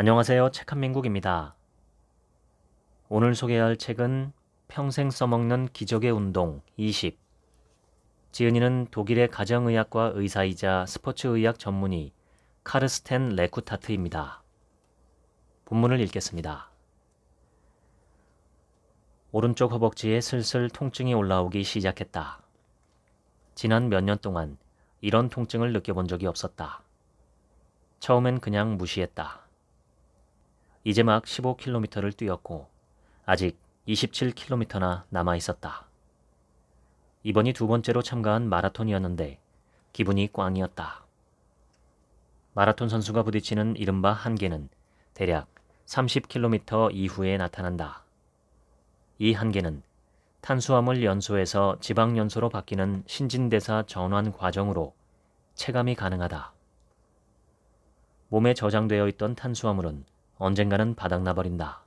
안녕하세요. 책한민국입니다. 오늘 소개할 책은 평생 써먹는 기적의 운동 20. 지은이는 독일의 가정의학과 의사이자 스포츠의학 전문의 카르스텐 레쿠타트입니다. 본문을 읽겠습니다. 오른쪽 허벅지에 슬슬 통증이 올라오기 시작했다. 지난 몇 년 동안 이런 통증을 느껴본 적이 없었다. 처음엔 그냥 무시했다. 이제 막 15km를 뛰었고 아직 27km나 남아 있었다. 이번이 두 번째로 참가한 마라톤이었는데 기분이 꽝이었다. 마라톤 선수가 부딪히는 이른바 한계는 대략 30km 이후에 나타난다. 이 한계는 탄수화물 연소에서 지방 연소로 바뀌는 신진대사 전환 과정으로 체감이 가능하다. 몸에 저장되어 있던 탄수화물은 언젠가는 바닥나버린다.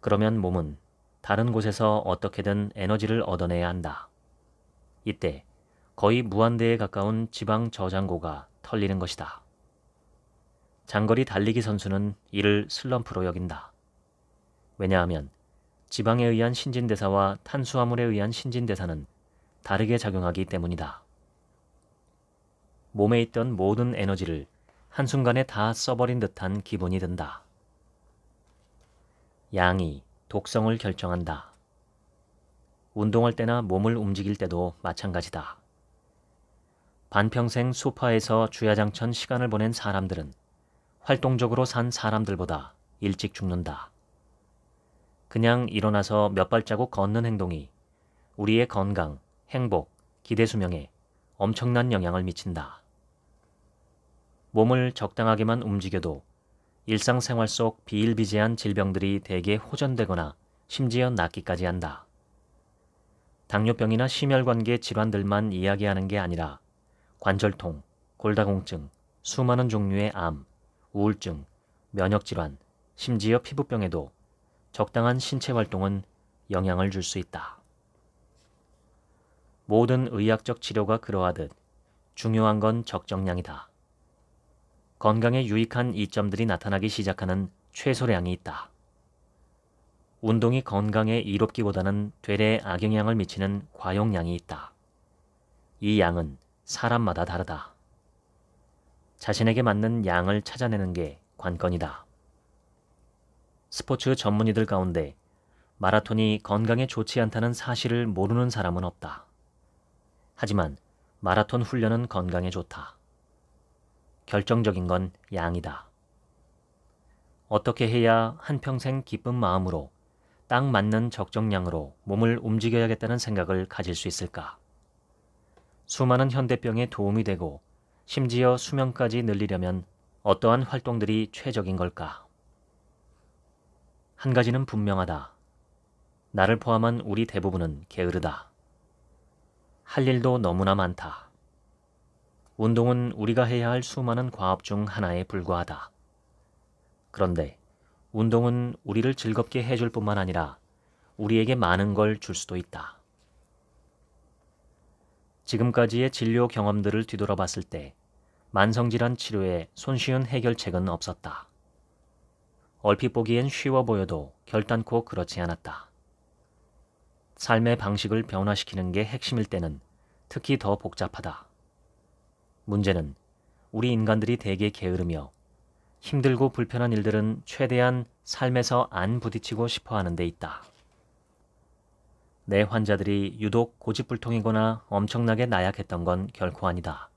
그러면 몸은 다른 곳에서 어떻게든 에너지를 얻어내야 한다. 이때 거의 무한대에 가까운 지방 저장고가 털리는 것이다. 장거리 달리기 선수는 이를 슬럼프로 여긴다. 왜냐하면 지방에 의한 신진대사와 탄수화물에 의한 신진대사는 다르게 작용하기 때문이다. 몸에 있던 모든 에너지를 한순간에 다 써버린 듯한 기분이 든다. 양이 독성을 결정한다. 운동할 때나 몸을 움직일 때도 마찬가지다. 반평생 소파에서 주야장천 시간을 보낸 사람들은 활동적으로 산 사람들보다 일찍 죽는다. 그냥 일어나서 몇 발자국 걷는 행동이 우리의 건강, 행복, 기대 수명에 엄청난 영향을 미친다. 몸을 적당하게만 움직여도 일상생활 속 비일비재한 질병들이 대개 호전되거나 심지어 낫기까지 한다. 당뇨병이나 심혈관계 질환들만 이야기하는 게 아니라 관절통, 골다공증, 수많은 종류의 암, 우울증, 면역질환, 심지어 피부병에도 적당한 신체 활동은 영향을 줄 수 있다. 모든 의학적 치료가 그러하듯 중요한 건 적정량이다. 건강에 유익한 이점들이 나타나기 시작하는 최소량이 있다. 운동이 건강에 이롭기보다는 되레 악영향을 미치는 과용량이 있다. 이 양은 사람마다 다르다. 자신에게 맞는 양을 찾아내는 게 관건이다. 스포츠 전문의들 가운데 마라톤이 건강에 좋지 않다는 사실을 모르는 사람은 없다. 하지만 마라톤 훈련은 건강에 좋다. 결정적인 건 양이다. 어떻게 해야 한평생 기쁜 마음으로 딱 맞는 적정량으로 몸을 움직여야겠다는 생각을 가질 수 있을까? 수많은 현대병에 도움이 되고 심지어 수명까지 늘리려면 어떠한 활동들이 최적인 걸까? 한 가지는 분명하다. 나를 포함한 우리 대부분은 게으르다. 할 일도 너무나 많다. 운동은 우리가 해야 할 수많은 과업 중 하나에 불과하다. 그런데 운동은 우리를 즐겁게 해줄 뿐만 아니라 우리에게 많은 걸 줄 수도 있다. 지금까지의 진료 경험들을 뒤돌아봤을 때 만성질환 치료에 손쉬운 해결책은 없었다. 얼핏 보기엔 쉬워 보여도 결단코 그렇지 않았다. 삶의 방식을 변화시키는 게 핵심일 때는 특히 더 복잡하다. 문제는 우리 인간들이 대개 게으르며 힘들고 불편한 일들은 최대한 삶에서 안 부딪히고 싶어 하는 데 있다. 내 환자들이 유독 고집불통이거나 엄청나게 나약했던 건 결코 아니다.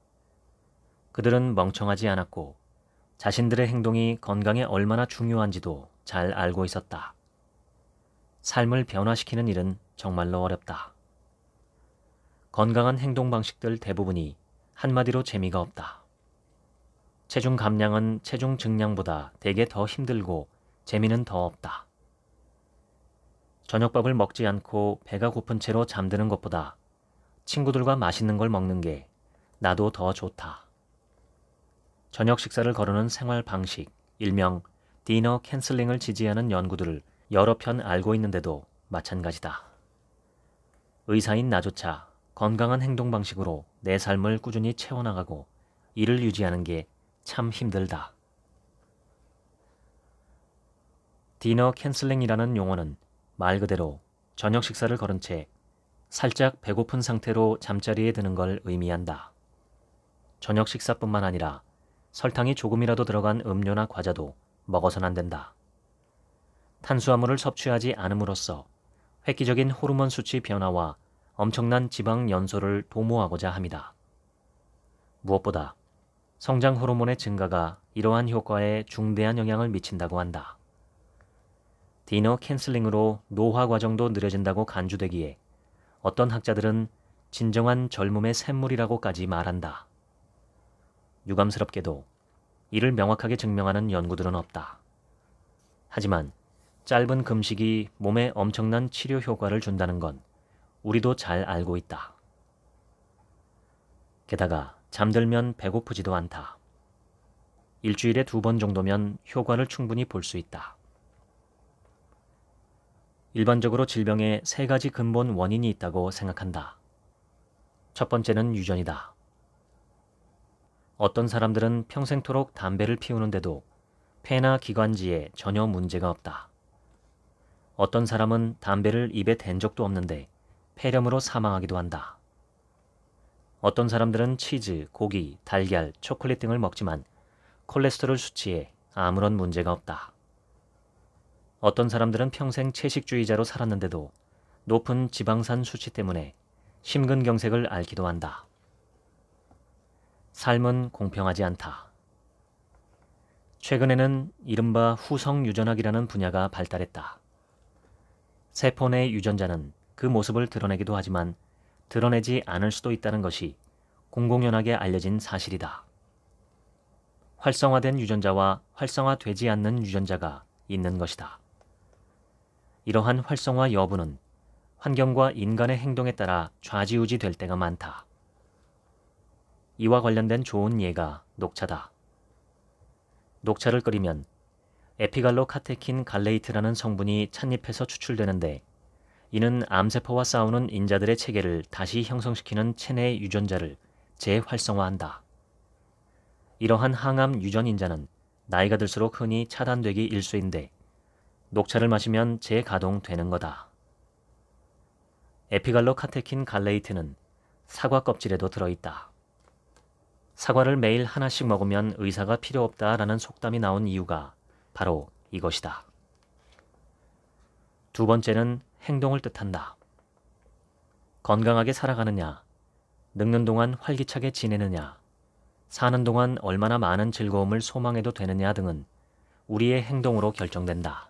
그들은 멍청하지 않았고 자신들의 행동이 건강에 얼마나 중요한지도 잘 알고 있었다. 삶을 변화시키는 일은 정말로 어렵다. 건강한 행동 방식들 대부분이 한마디로 재미가 없다. 체중 감량은 체중 증량보다 대개 더 힘들고 재미는 더 없다. 저녁밥을 먹지 않고 배가 고픈 채로 잠드는 것보다 친구들과 맛있는 걸 먹는 게 나도 더 좋다. 저녁 식사를 거르는 생활 방식, 일명 디너 캔슬링을 지지하는 연구들을 여러 편 알고 있는데도 마찬가지다. 의사인 나조차 건강한 행동 방식으로 내 삶을 꾸준히 채워나가고 이를 유지하는 게 참 힘들다. 디너 캔슬링이라는 용어는 말 그대로 저녁 식사를 거른 채 살짝 배고픈 상태로 잠자리에 드는 걸 의미한다. 저녁 식사뿐만 아니라 설탕이 조금이라도 들어간 음료나 과자도 먹어서는안 된다. 탄수화물을 섭취하지 않음으로써 획기적인 호르몬 수치 변화와 엄청난 지방 연소를 도모하고자 합니다. 무엇보다 성장 호르몬의 증가가 이러한 효과에 중대한 영향을 미친다고 한다. 디너 캔슬링으로 노화 과정도 느려진다고 간주되기에 어떤 학자들은 진정한 젊음의 샘물이라고까지 말한다. 유감스럽게도 이를 명확하게 증명하는 연구들은 없다. 하지만 짧은 금식이 몸에 엄청난 치료 효과를 준다는 건 우리도 잘 알고 있다. 게다가 잠들면 배고프지도 않다. 일주일에 두 번 정도면 효과를 충분히 볼 수 있다. 일반적으로 질병에 세 가지 근본 원인이 있다고 생각한다. 첫 번째는 유전이다. 어떤 사람들은 평생토록 담배를 피우는데도 폐나 기관지에 전혀 문제가 없다. 어떤 사람은 담배를 입에 댄 적도 없는데 폐렴으로 사망하기도 한다. 어떤 사람들은 치즈, 고기, 달걀, 초콜릿 등을 먹지만 콜레스테롤 수치에 아무런 문제가 없다. 어떤 사람들은 평생 채식주의자로 살았는데도 높은 지방산 수치 때문에 심근경색을 앓기도 한다. 삶은 공평하지 않다. 최근에는 이른바 후성 유전학이라는 분야가 발달했다. 세포 내 유전자는 그 모습을 드러내기도 하지만 드러내지 않을 수도 있다는 것이 공공연하게 알려진 사실이다. 활성화된 유전자와 활성화되지 않는 유전자가 있는 것이다. 이러한 활성화 여부는 환경과 인간의 행동에 따라 좌지우지 될 때가 많다. 이와 관련된 좋은 예가 녹차다. 녹차를 끓이면 에피갈로 카테킨 갈레이트라는 성분이 찻잎에서 추출되는데 이는 암세포와 싸우는 인자들의 체계를 다시 형성시키는 체내 유전자를 재활성화한다. 이러한 항암 유전 인자는 나이가 들수록 흔히 차단되기 일쑤인데 녹차를 마시면 재가동되는 거다. 에피갈로 카테킨 갈레이트는 사과 껍질에도 들어있다. 사과를 매일 하나씩 먹으면 의사가 필요 없다라는 속담이 나온 이유가 바로 이것이다. 두 번째는 행동을 뜻한다. 건강하게 살아가느냐, 늙는 동안 활기차게 지내느냐, 사는 동안 얼마나 많은 즐거움을 소망해도 되느냐 등은 우리의 행동으로 결정된다.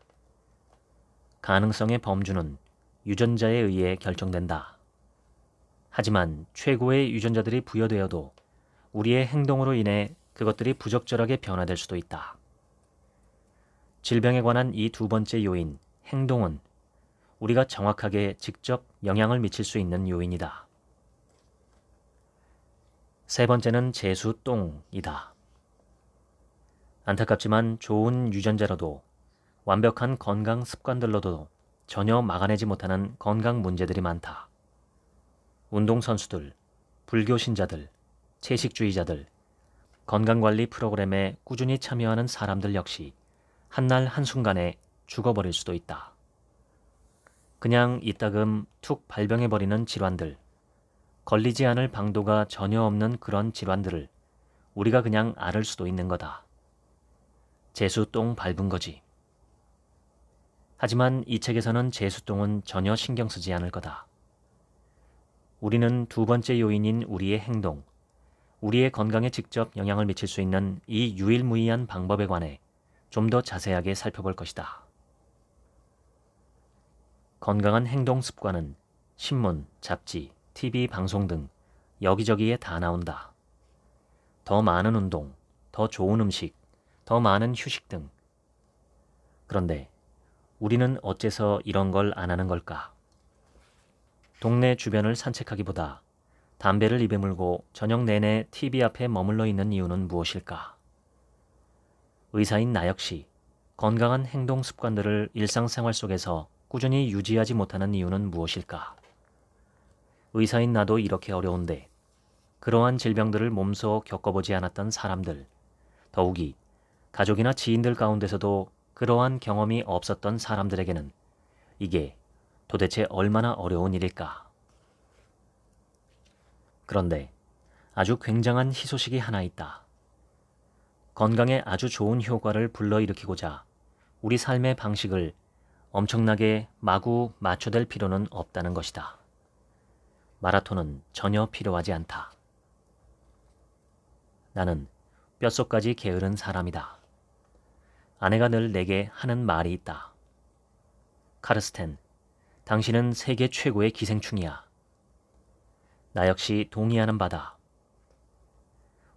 가능성의 범주는 유전자에 의해 결정된다. 하지만 최고의 유전자들이 부여되어도 우리의 행동으로 인해 그것들이 부적절하게 변화될 수도 있다. 질병에 관한 이 두 번째 요인, 행동은 우리가 정확하게 직접 영향을 미칠 수 있는 요인이다. 세 번째는 재수 똥이다. 안타깝지만 좋은 유전자로도 완벽한 건강 습관들로도 전혀 막아내지 못하는 건강 문제들이 많다. 운동선수들, 불교신자들, 채식주의자들, 건강관리 프로그램에 꾸준히 참여하는 사람들 역시 한날 한순간에 죽어버릴 수도 있다. 그냥 이따금 툭 발병해버리는 질환들, 걸리지 않을 방도가 전혀 없는 그런 질환들을 우리가 그냥 앓을 수도 있는 거다. 재수똥 밟은 거지. 하지만 이 책에서는 재수똥은 전혀 신경 쓰지 않을 거다. 우리는 두 번째 요인인 우리의 행동, 우리의 건강에 직접 영향을 미칠 수 있는 이 유일무이한 방법에 관해 좀 더 자세하게 살펴볼 것이다. 건강한 행동 습관은 신문, 잡지, TV 방송 등 여기저기에 다 나온다. 더 많은 운동, 더 좋은 음식, 더 많은 휴식 등. 그런데 우리는 어째서 이런 걸 안 하는 걸까? 동네 주변을 산책하기보다 담배를 입에 물고 저녁 내내 TV 앞에 머물러 있는 이유는 무엇일까? 의사인 나 역시 건강한 행동 습관들을 일상생활 속에서 꾸준히 유지하지 못하는 이유는 무엇일까? 의사인 나도 이렇게 어려운데 그러한 질병들을 몸소 겪어보지 않았던 사람들, 더욱이 가족이나 지인들 가운데서도 그러한 경험이 없었던 사람들에게는 이게 도대체 얼마나 어려운 일일까? 그런데 아주 굉장한 희소식이 하나 있다. 건강에 아주 좋은 효과를 불러일으키고자 우리 삶의 방식을 엄청나게 마구 맞춰댈 필요는 없다는 것이다. 마라톤은 전혀 필요하지 않다. 나는 뼛속까지 게으른 사람이다. 아내가 늘 내게 하는 말이 있다. 카르스텐, 당신은 세계 최고의 기생충이야. 나 역시 동의하는 바다.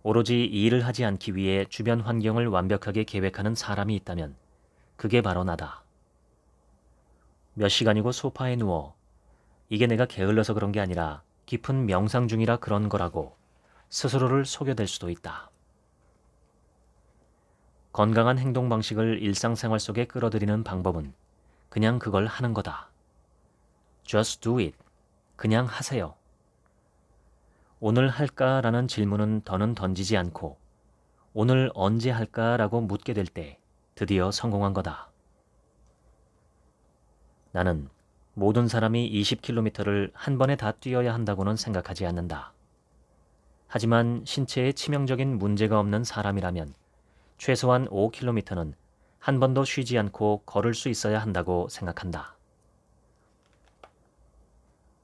오로지 이 일을 하지 않기 위해 주변 환경을 완벽하게 계획하는 사람이 있다면 그게 바로 나다. 몇 시간이고 소파에 누워 이게 내가 게을러서 그런 게 아니라 깊은 명상 중이라 그런 거라고 스스로를 속여댈 수도 있다. 건강한 행동 방식을 일상생활 속에 끌어들이는 방법은 그냥 그걸 하는 거다. Just do it. 그냥 하세요. 오늘 할까라는 질문은 더는 던지지 않고 오늘 언제 할까라고 묻게 될 때 드디어 성공한 거다. 나는 모든 사람이 20km를 한 번에 다 뛰어야 한다고는 생각하지 않는다. 하지만 신체에 치명적인 문제가 없는 사람이라면 최소한 5km는 한 번도 쉬지 않고 걸을 수 있어야 한다고 생각한다.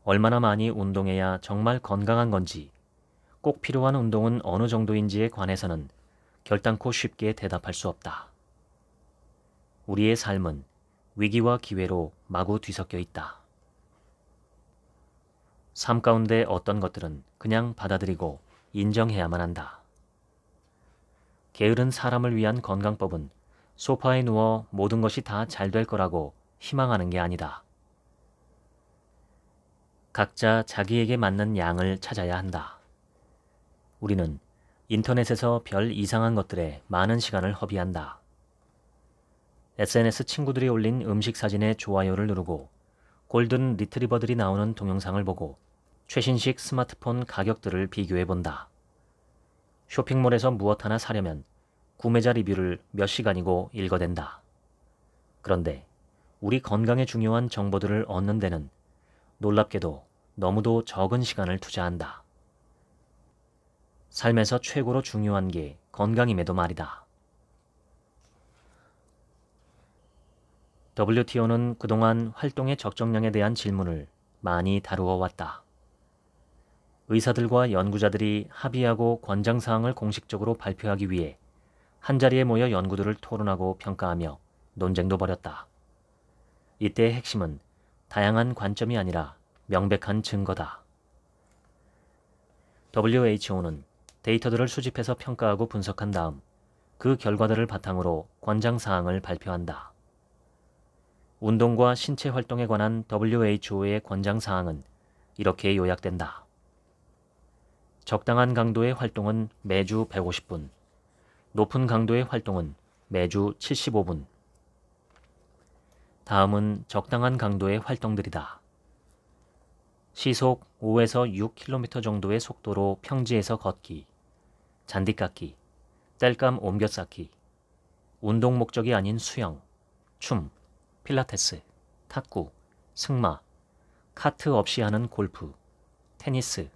얼마나 많이 운동해야 정말 건강한 건지, 꼭 필요한 운동은 어느 정도인지에 관해서는 결단코 쉽게 대답할 수 없다. 우리의 삶은 위기와 기회로 마구 뒤섞여 있다. 삶 가운데 어떤 것들은 그냥 받아들이고 인정해야만 한다. 게으른 사람을 위한 건강법은 소파에 누워 모든 것이 다 잘 될 거라고 희망하는 게 아니다. 각자 자기에게 맞는 양을 찾아야 한다. 우리는 인터넷에서 별 이상한 것들에 많은 시간을 허비한다. SNS 친구들이 올린 음식 사진에 좋아요를 누르고 골든 리트리버들이 나오는 동영상을 보고 최신식 스마트폰 가격들을 비교해 본다. 쇼핑몰에서 무엇 하나 사려면 구매자 리뷰를 몇 시간이고 읽어댄다. 그런데 우리 건강에 중요한 정보들을 얻는 데는 놀랍게도 너무도 적은 시간을 투자한다. 삶에서 최고로 중요한 게 건강임에도 말이다. WTO는 그동안 활동의 적정량에 대한 질문을 많이 다루어 왔다. 의사들과 연구자들이 합의하고 권장사항을 공식적으로 발표하기 위해 한자리에 모여 연구들을 토론하고 평가하며 논쟁도 벌였다. 이때의 핵심은 다양한 관점이 아니라 명백한 증거다. WHO는 데이터들을 수집해서 평가하고 분석한 다음 그 결과들을 바탕으로 권장사항을 발표한다. 운동과 신체 활동에 관한 WHO의 권장 사항은 이렇게 요약된다. 적당한 강도의 활동은 매주 150분, 높은 강도의 활동은 매주 75분. 다음은 적당한 강도의 활동들이다. 시속 5에서 6km 정도의 속도로 평지에서 걷기, 잔디깎기, 땔감 옮겨쌓기, 운동 목적이 아닌 수영, 춤, 필라테스, 탁구, 승마, 카트 없이 하는 골프, 테니스,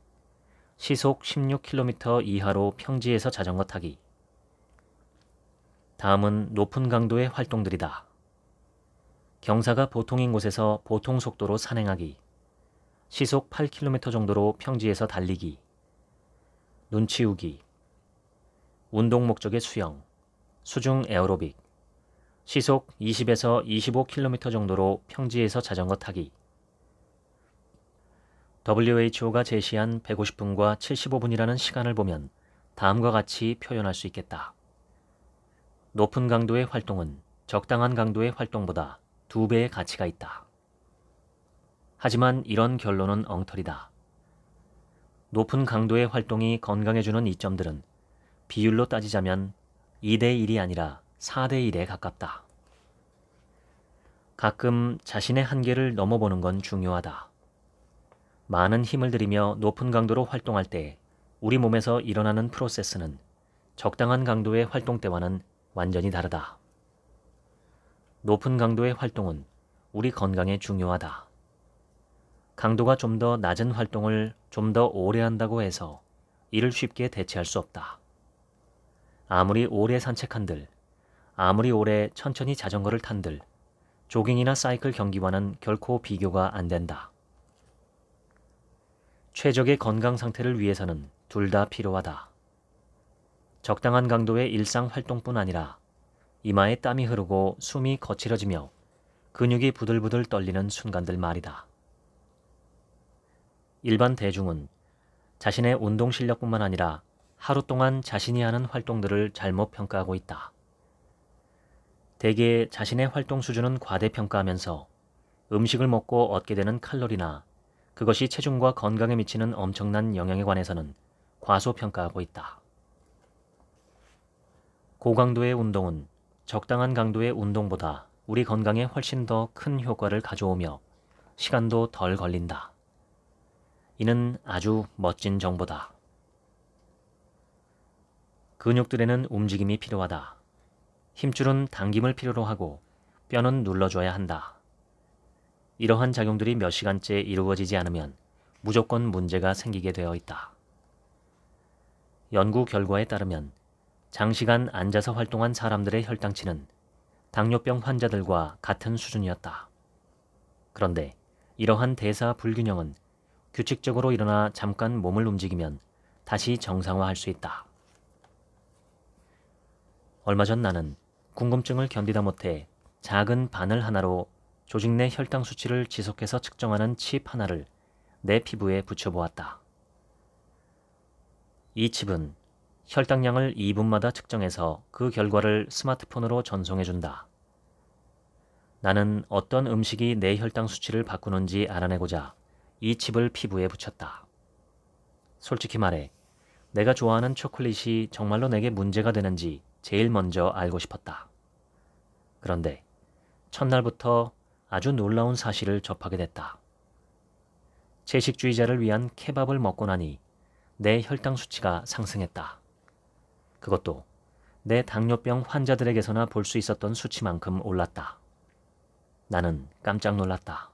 시속 16km 이하로 평지에서 자전거 타기. 다음은 높은 강도의 활동들이다. 경사가 보통인 곳에서 보통 속도로 산행하기. 시속 8km 정도로 평지에서 달리기. 눈치우기. 운동 목적의 수영. 수중 에어로빅. 시속 20에서 25km 정도로 평지에서 자전거 타기. WHO가 제시한 150분과 75분이라는 시간을 보면 다음과 같이 표현할 수 있겠다. 높은 강도의 활동은 적당한 강도의 활동보다 두 배의 가치가 있다. 하지만 이런 결론은 엉터리다. 높은 강도의 활동이 건강해 주는 이점들은 비율로 따지자면 2대 1이 아니라 4대 1에 가깝다. 가끔 자신의 한계를 넘어보는 건 중요하다. 많은 힘을 들이며 높은 강도로 활동할 때 우리 몸에서 일어나는 프로세스는 적당한 강도의 활동 때와는 완전히 다르다. 높은 강도의 활동은 우리 건강에 중요하다. 강도가 좀 더 낮은 활동을 좀 더 오래 한다고 해서 이를 쉽게 대체할 수 없다. 아무리 오래 산책한들 아무리 오래 천천히 자전거를 탄들 조깅이나 사이클 경기와는 결코 비교가 안 된다. 최적의 건강 상태를 위해서는 둘 다 필요하다. 적당한 강도의 일상 활동뿐 아니라 이마에 땀이 흐르고 숨이 거칠어지며 근육이 부들부들 떨리는 순간들 말이다. 일반 대중은 자신의 운동 실력뿐만 아니라 하루 동안 자신이 하는 활동들을 잘못 평가하고 있다. 대개 자신의 활동 수준은 과대평가하면서 음식을 먹고 얻게 되는 칼로리나 그것이 체중과 건강에 미치는 엄청난 영향에 관해서는 과소평가하고 있다. 고강도의 운동은 적당한 강도의 운동보다 우리 건강에 훨씬 더 큰 효과를 가져오며 시간도 덜 걸린다. 이는 아주 멋진 정보다. 근육들에는 움직임이 필요하다. 힘줄은 당김을 필요로 하고 뼈는 눌러줘야 한다. 이러한 작용들이 몇 시간째 이루어지지 않으면 무조건 문제가 생기게 되어 있다. 연구 결과에 따르면 장시간 앉아서 활동한 사람들의 혈당치는 당뇨병 환자들과 같은 수준이었다. 그런데 이러한 대사 불균형은 규칙적으로 일어나 잠깐 몸을 움직이면 다시 정상화할 수 있다. 얼마 전 나는 궁금증을 견디다 못해 작은 바늘 하나로 조직 내 혈당 수치를 지속해서 측정하는 칩 하나를 내 피부에 붙여보았다. 이 칩은 혈당량을 2분마다 측정해서 그 결과를 스마트폰으로 전송해준다. 나는 어떤 음식이 내 혈당 수치를 바꾸는지 알아내고자 이 칩을 피부에 붙였다. 솔직히 말해, 내가 좋아하는 초콜릿이 정말로 내게 문제가 되는지 제일 먼저 알고 싶었다. 그런데 첫날부터 아주 놀라운 사실을 접하게 됐다. 채식주의자를 위한 케밥을 먹고 나니 내 혈당 수치가 상승했다. 그것도 내 당뇨병 환자들에게서나 볼 수 있었던 수치만큼 올랐다. 나는 깜짝 놀랐다.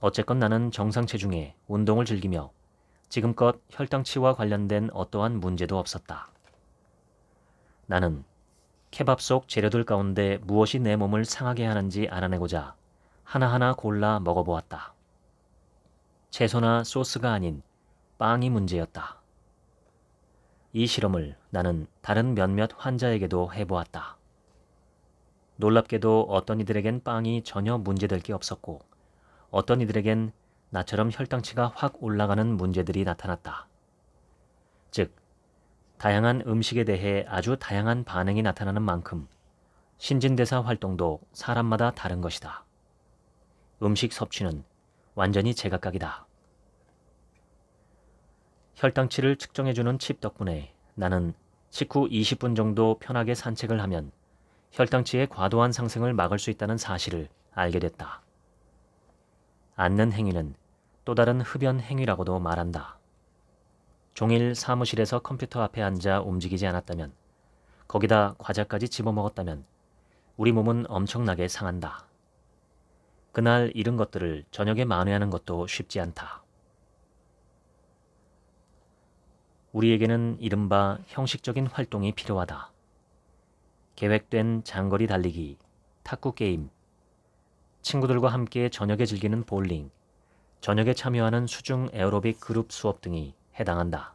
어쨌건 나는 정상 체중에 운동을 즐기며 지금껏 혈당치와 관련된 어떠한 문제도 없었다. 나는 케밥 속 재료들 가운데 무엇이 내 몸을 상하게 하는지 알아내고자 하나하나 골라 먹어보았다. 채소나 소스가 아닌 빵이 문제였다. 이 실험을 나는 다른 몇몇 환자에게도 해보았다. 놀랍게도 어떤 이들에겐 빵이 전혀 문제될 게 없었고 어떤 이들에겐 나처럼 혈당치가 확 올라가는 문제들이 나타났다. 즉, 다양한 음식에 대해 아주 다양한 반응이 나타나는 만큼 신진대사 활동도 사람마다 다른 것이다. 음식 섭취는 완전히 제각각이다. 혈당치를 측정해주는 칩 덕분에 나는 식후 20분 정도 편하게 산책을 하면 혈당치의 과도한 상승을 막을 수 있다는 사실을 알게 됐다. 앉는 행위는 또 다른 흡연 행위라고도 말한다. 종일 사무실에서 컴퓨터 앞에 앉아 움직이지 않았다면, 거기다 과자까지 집어먹었다면, 우리 몸은 엄청나게 상한다. 그날 잃은 것들을 저녁에 만회하는 것도 쉽지 않다. 우리에게는 이른바 형식적인 활동이 필요하다. 계획된 장거리 달리기, 탁구 게임, 친구들과 함께 저녁에 즐기는 볼링, 저녁에 참여하는 수중 에어로빅 그룹 수업 등이 해당한다.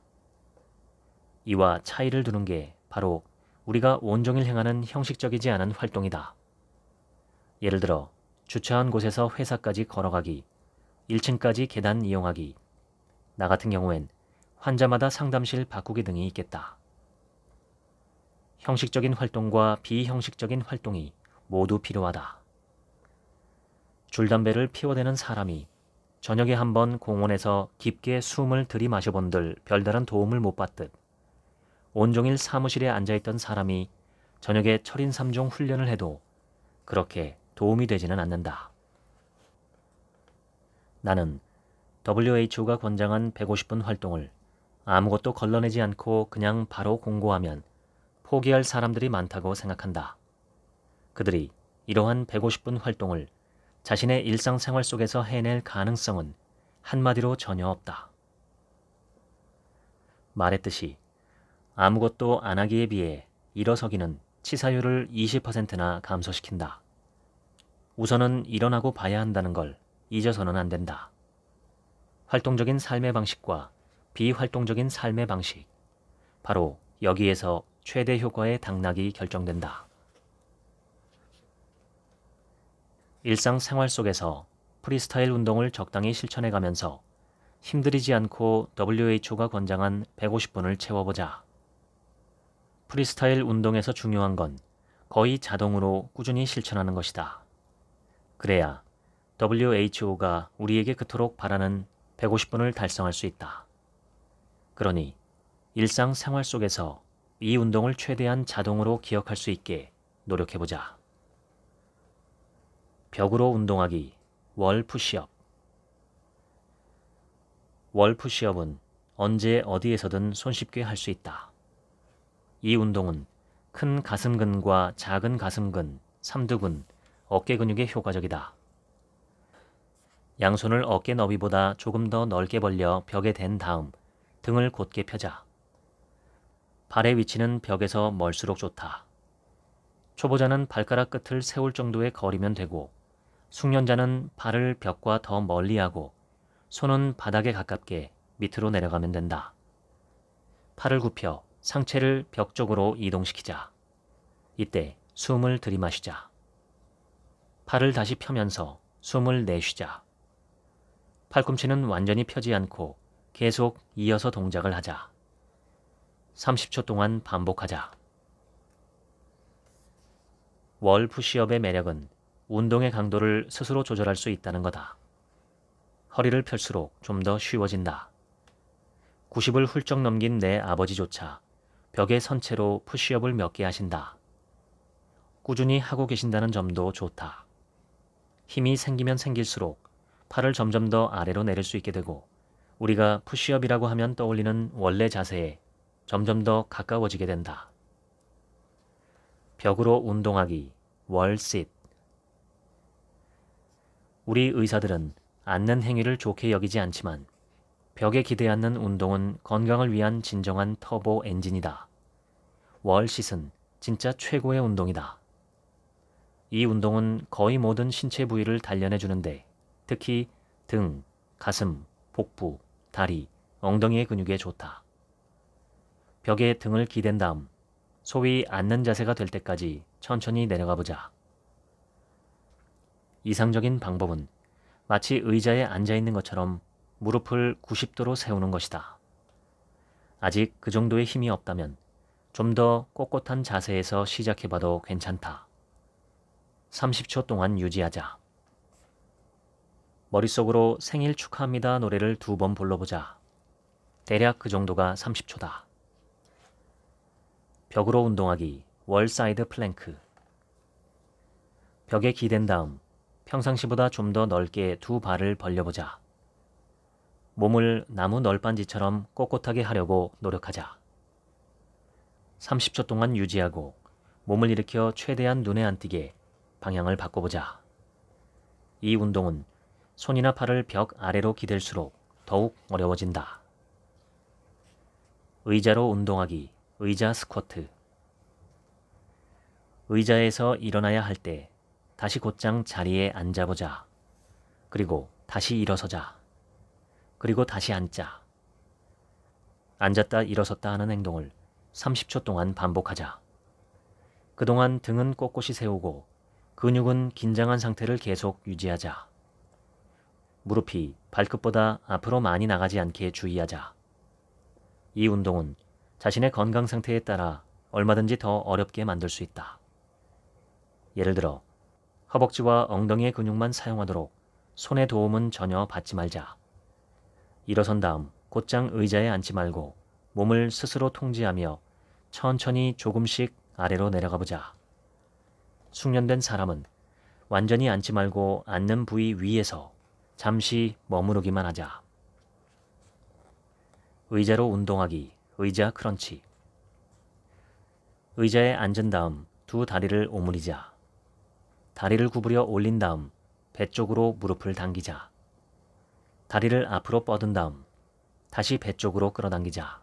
이와 차이를 두는 게 바로 우리가 온종일 행하는 형식적이지 않은 활동이다. 예를 들어 주차한 곳에서 회사까지 걸어가기, 1층까지 계단 이용하기, 나 같은 경우엔 환자마다 상담실 바꾸기 등이 있겠다. 형식적인 활동과 비형식적인 활동이 모두 필요하다. 줄담배를 피워대는 사람이 저녁에 한번 공원에서 깊게 숨을 들이마셔본들 별다른 도움을 못 받듯 온종일 사무실에 앉아있던 사람이 저녁에 철인 3종 훈련을 해도 그렇게 도움이 되지는 않는다. 나는 WHO가 권장한 150분 활동을 아무것도 걸러내지 않고 그냥 바로 공고하면 포기할 사람들이 많다고 생각한다. 그들이 이러한 150분 활동을 자신의 일상생활 속에서 해낼 가능성은 한마디로 전혀 없다. 말했듯이 아무것도 안 하기에 비해 일어서기는 치사율을 20%나 감소시킨다. 우선은 일어나고 봐야 한다는 걸 잊어서는 안 된다. 활동적인 삶의 방식과 비활동적인 삶의 방식, 바로 여기에서 최대 효과의 당락이 결정된다. 일상생활 속에서 프리스타일 운동을 적당히 실천해가면서 힘들이지 않고 WHO가 권장한 150분을 채워보자. 프리스타일 운동에서 중요한 건 거의 자동으로 꾸준히 실천하는 것이다. 그래야 WHO가 우리에게 그토록 바라는 150분을 달성할 수 있다. 그러니 일상생활 속에서 이 운동을 최대한 자동으로 기억할 수 있게 노력해보자. 벽으로 운동하기 월 푸시업 월 푸시업은 언제 어디에서든 손쉽게 할 수 있다. 이 운동은 큰 가슴근과 작은 가슴근, 삼두근, 어깨 근육에 효과적이다. 양손을 어깨 너비보다 조금 더 넓게 벌려 벽에 댄 다음 등을 곧게 펴자. 발의 위치는 벽에서 멀수록 좋다. 초보자는 발가락 끝을 세울 정도의 거리면 되고 숙련자는 발을 벽과 더 멀리하고 손은 바닥에 가깝게 밑으로 내려가면 된다. 팔을 굽혀 상체를 벽 쪽으로 이동시키자. 이때 숨을 들이마시자. 팔을 다시 펴면서 숨을 내쉬자. 팔꿈치는 완전히 펴지 않고 계속 이어서 동작을 하자. 30초 동안 반복하자. 월 푸시업의 매력은 운동의 강도를 스스로 조절할 수 있다는 거다. 허리를 펼수록 좀 더 쉬워진다. 90을 훌쩍 넘긴 내 아버지조차 벽에 선 채로 푸시업을 몇 개 하신다. 꾸준히 하고 계신다는 점도 좋다. 힘이 생기면 생길수록 팔을 점점 더 아래로 내릴 수 있게 되고 우리가 푸시업이라고 하면 떠올리는 원래 자세에 점점 더 가까워지게 된다. 벽으로 운동하기, 월싯. 우리 의사들은 앉는 행위를 좋게 여기지 않지만 벽에 기대 않는 운동은 건강을 위한 진정한 터보 엔진이다. 월싯은 진짜 최고의 운동이다. 이 운동은 거의 모든 신체 부위를 단련해 주는데 특히 등, 가슴, 복부, 다리, 엉덩이의 근육에 좋다. 벽에 등을 기댄 다음 소위 앉는 자세가 될 때까지 천천히 내려가 보자. 이상적인 방법은 마치 의자에 앉아 있는 것처럼 무릎을 90도로 세우는 것이다. 아직 그 정도의 힘이 없다면 좀 더 꼿꼿한 자세에서 시작해봐도 괜찮다. 30초 동안 유지하자. 머릿속으로 생일 축하합니다 노래를 두 번 불러보자. 대략 그 정도가 30초다. 벽으로 운동하기, 월사이드 플랭크. 벽에 기댄 다음 평상시보다 좀 더 넓게 두 발을 벌려보자. 몸을 나무 널빤지처럼 꼿꼿하게 하려고 노력하자. 30초 동안 유지하고 몸을 일으켜 최대한 눈에 안 띄게 방향을 바꿔보자. 이 운동은 손이나 팔을 벽 아래로 기댈수록 더욱 어려워진다. 의자로 운동하기, 의자 스쿼트. 의자에서 일어나야 할때 다시 곧장 자리에 앉아보자. 그리고 다시 일어서자. 그리고 다시 앉자. 앉았다 일어섰다 하는 행동을 30초 동안 반복하자. 그동안 등은 꼿꼿이 세우고 근육은 긴장한 상태를 계속 유지하자. 무릎이 발끝보다 앞으로 많이 나가지 않게 주의하자. 이 운동은 자신의 건강 상태에 따라 얼마든지 더 어렵게 만들 수 있다. 예를 들어 허벅지와 엉덩이의 근육만 사용하도록 손의 도움은 전혀 받지 말자. 일어선 다음 곧장 의자에 앉지 말고 몸을 스스로 통제하며 천천히 조금씩 아래로 내려가 보자. 숙련된 사람은 완전히 앉지 말고 앉는 부위 위에서 잠시 머무르기만 하자. 의자로 운동하기, 의자 크런치. 의자에 앉은 다음 두 다리를 오므리자. 다리를 구부려 올린 다음 배 쪽으로 무릎을 당기자. 다리를 앞으로 뻗은 다음 다시 배 쪽으로 끌어당기자.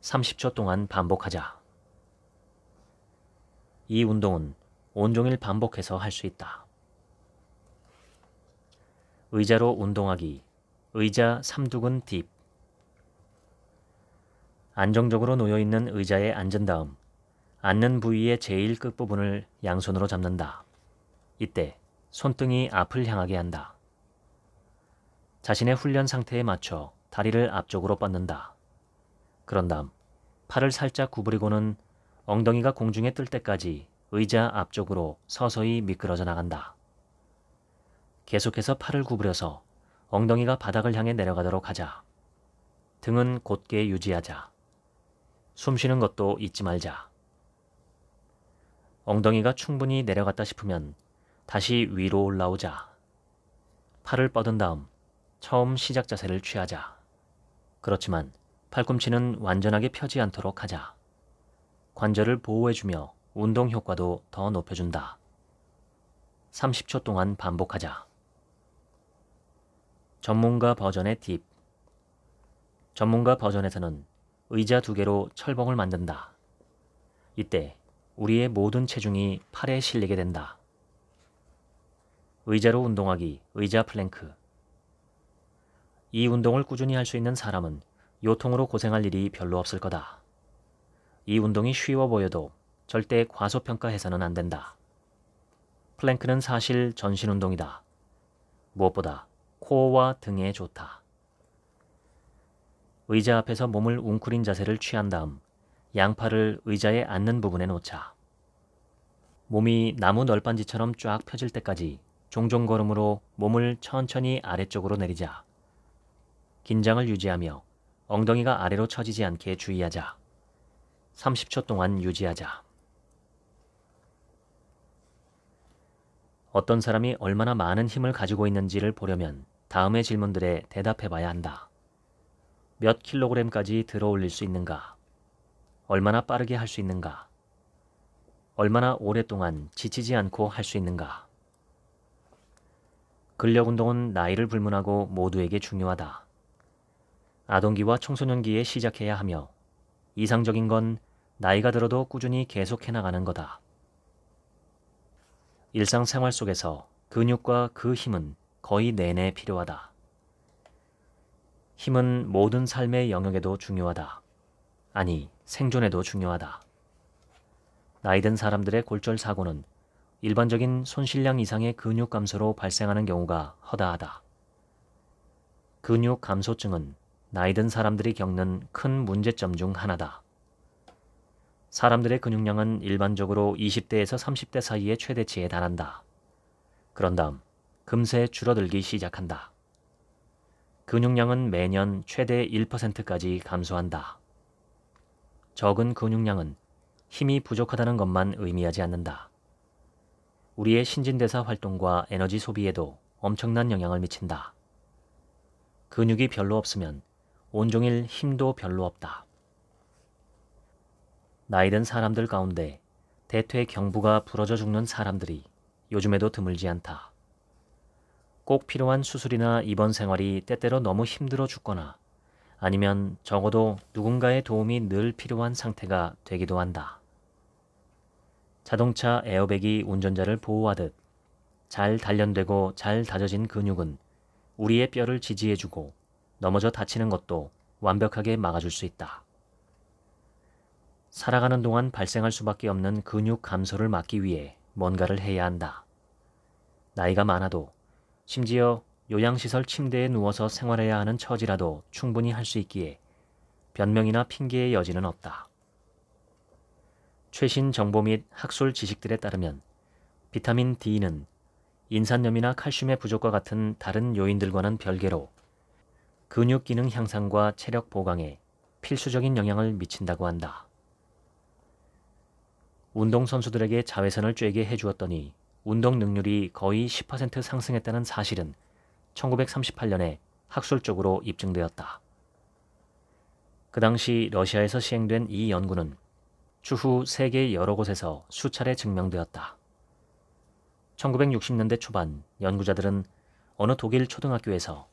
30초 동안 반복하자. 이 운동은 온종일 반복해서 할 수 있다. 의자로 운동하기. 의자 삼두근 딥. 안정적으로 놓여 있는 의자에 앉은 다음 앉는 부위의 제일 끝부분을 양손으로 잡는다. 이때 손등이 앞을 향하게 한다. 자신의 훈련 상태에 맞춰 다리를 앞쪽으로 뻗는다. 그런 다음 팔을 살짝 구부리고는 엉덩이가 공중에 뜰 때까지 의자 앞쪽으로 서서히 미끄러져 나간다. 계속해서 팔을 구부려서 엉덩이가 바닥을 향해 내려가도록 하자. 등은 곧게 유지하자. 숨 쉬는 것도 잊지 말자. 엉덩이가 충분히 내려갔다 싶으면 다시 위로 올라오자. 팔을 뻗은 다음 처음 시작 자세를 취하자. 그렇지만 팔꿈치는 완전하게 펴지 않도록 하자. 관절을 보호해주며 운동 효과도 더 높여준다. 30초 동안 반복하자. 전문가 버전의 팁. 전문가 버전에서는 의자 두 개로 철봉을 만든다. 이때 우리의 모든 체중이 팔에 실리게 된다. 의자로 운동하기, 의자 플랭크. 이 운동을 꾸준히 할 수 있는 사람은 요통으로 고생할 일이 별로 없을 거다. 이 운동이 쉬워 보여도 절대 과소평가해서는 안 된다. 플랭크는 사실 전신 운동이다. 무엇보다 코어와 등에 좋다. 의자 앞에서 몸을 웅크린 자세를 취한 다음 양팔을 의자에 앉는 부분에 놓자. 몸이 나무 널빤지처럼 쫙 펴질 때까지 종종 걸음으로 몸을 천천히 아래쪽으로 내리자. 긴장을 유지하며 엉덩이가 아래로 처지지 않게 주의하자. 30초 동안 유지하자. 어떤 사람이 얼마나 많은 힘을 가지고 있는지를 보려면 다음의 질문들에 대답해 봐야 한다. 몇 킬로그램까지 들어 올릴 수 있는가? 얼마나 빠르게 할 수 있는가? 얼마나 오랫동안 지치지 않고 할 수 있는가? 근력 운동은 나이를 불문하고 모두에게 중요하다. 아동기와 청소년기에 시작해야 하며 이상적인 건 나이가 들어도 꾸준히 계속해 나가는 거다. 일상생활 속에서 근육과 그 힘은 거의 내내 필요하다. 힘은 모든 삶의 영역에도 중요하다. 아니, 생존에도 중요하다. 나이든 사람들의 골절 사고는 일반적인 손실량 이상의 근육 감소로 발생하는 경우가 허다하다. 근육 감소증은 나이 든 사람들이 겪는 큰 문제점 중 하나다. 사람들의 근육량은 일반적으로 20대에서 30대 사이의 최대치에 달한다. 그런 다음 금세 줄어들기 시작한다. 근육량은 매년 최대 1%까지 감소한다. 적은 근육량은 힘이 부족하다는 것만 의미하지 않는다. 우리의 신진대사 활동과 에너지 소비에도 엄청난 영향을 미친다. 근육이 별로 없으면 온종일 힘도 별로 없다. 나이든 사람들 가운데 대퇴 경부가 부러져 죽는 사람들이 요즘에도 드물지 않다. 꼭 필요한 수술이나 입원 생활이 때때로 너무 힘들어 죽거나 아니면 적어도 누군가의 도움이 늘 필요한 상태가 되기도 한다. 자동차 에어백이 운전자를 보호하듯 잘 단련되고 잘 다져진 근육은 우리의 뼈를 지지해주고 넘어져 다치는 것도 완벽하게 막아줄 수 있다. 살아가는 동안 발생할 수밖에 없는 근육 감소를 막기 위해 뭔가를 해야 한다. 나이가 많아도 심지어 요양시설 침대에 누워서 생활해야 하는 처지라도 충분히 할 수 있기에 변명이나 핑계의 여지는 없다. 최신 정보 및 학술 지식들에 따르면 비타민 D는 인산염이나 칼슘의 부족과 같은 다른 요인들과는 별개로 근육 기능 향상과 체력 보강에 필수적인 영향을 미친다고 한다. 운동선수들에게 자외선을 쬐게 해주었더니 운동 능률이 거의 10% 상승했다는 사실은 1938년에 학술적으로 입증되었다. 그 당시 러시아에서 시행된 이 연구는 추후 세계 여러 곳에서 수차례 증명되었다. 1960년대 초반 연구자들은 어느 독일 초등학교에서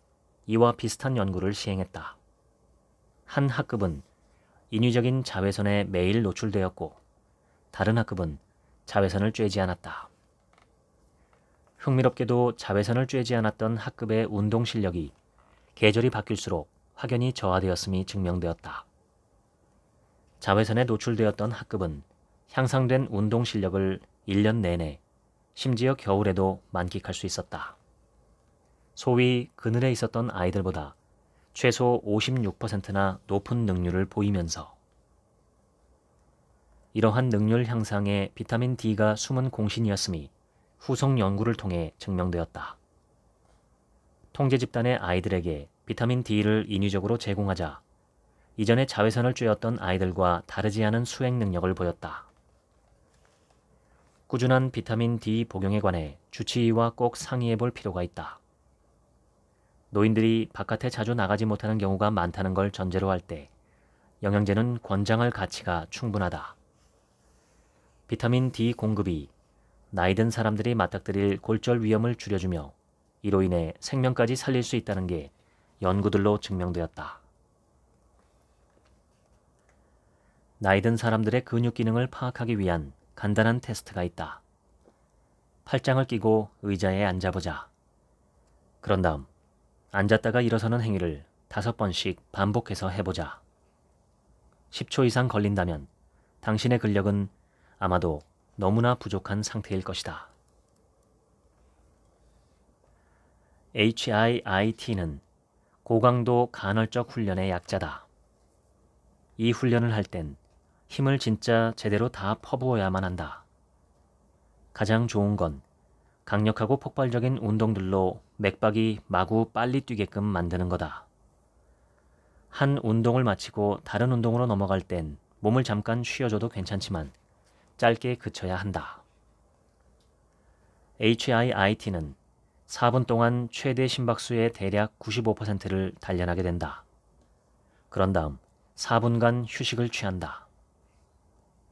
이와 비슷한 연구를 시행했다. 한 학급은 인위적인 자외선에 매일 노출되었고 다른 학급은 자외선을 쬐지 않았다. 흥미롭게도 자외선을 쬐지 않았던 학급의 운동 실력이 계절이 바뀔수록 확연히 저하되었음이 증명되었다. 자외선에 노출되었던 학급은 향상된 운동 실력을 1년 내내 심지어 겨울에도 만끽할 수 있었다. 소위 그늘에 있었던 아이들보다 최소 56%나 높은 능률을 보이면서 이러한 능률 향상에 비타민 D가 숨은 공신이었음이 후속 연구를 통해 증명되었다. 통제 집단의 아이들에게 비타민 D를 인위적으로 제공하자 이전에 자외선을 쬐었던 아이들과 다르지 않은 수행 능력을 보였다. 꾸준한 비타민 D 복용에 관해 주치의와 꼭 상의해 볼 필요가 있다. 노인들이 바깥에 자주 나가지 못하는 경우가 많다는 걸 전제로 할 때 영양제는 권장할 가치가 충분하다. 비타민 D 공급이 나이 든 사람들이 맞닥뜨릴 골절 위험을 줄여주며 이로 인해 생명까지 살릴 수 있다는 게 연구들로 증명되었다. 나이 든 사람들의 근육 기능을 파악하기 위한 간단한 테스트가 있다. 팔짱을 끼고 의자에 앉아보자. 그런 다음 앉았다가 일어서는 행위를 다섯 번씩 반복해서 해보자. 10초 이상 걸린다면 당신의 근력은 아마도 너무나 부족한 상태일 것이다. HIIT는 고강도 간헐적 훈련의 약자다. 이 훈련을 할땐 힘을 진짜 제대로 다 퍼부어야만 한다. 가장 좋은 건 강력하고 폭발적인 운동들로 맥박이 마구 빨리 뛰게끔 만드는 거다. 한 운동을 마치고 다른 운동으로 넘어갈 땐 몸을 잠깐 쉬어줘도 괜찮지만 짧게 그쳐야 한다. HIIT는 4분 동안 최대 심박수의 대략 95%를 단련하게 된다. 그런 다음 4분간 휴식을 취한다.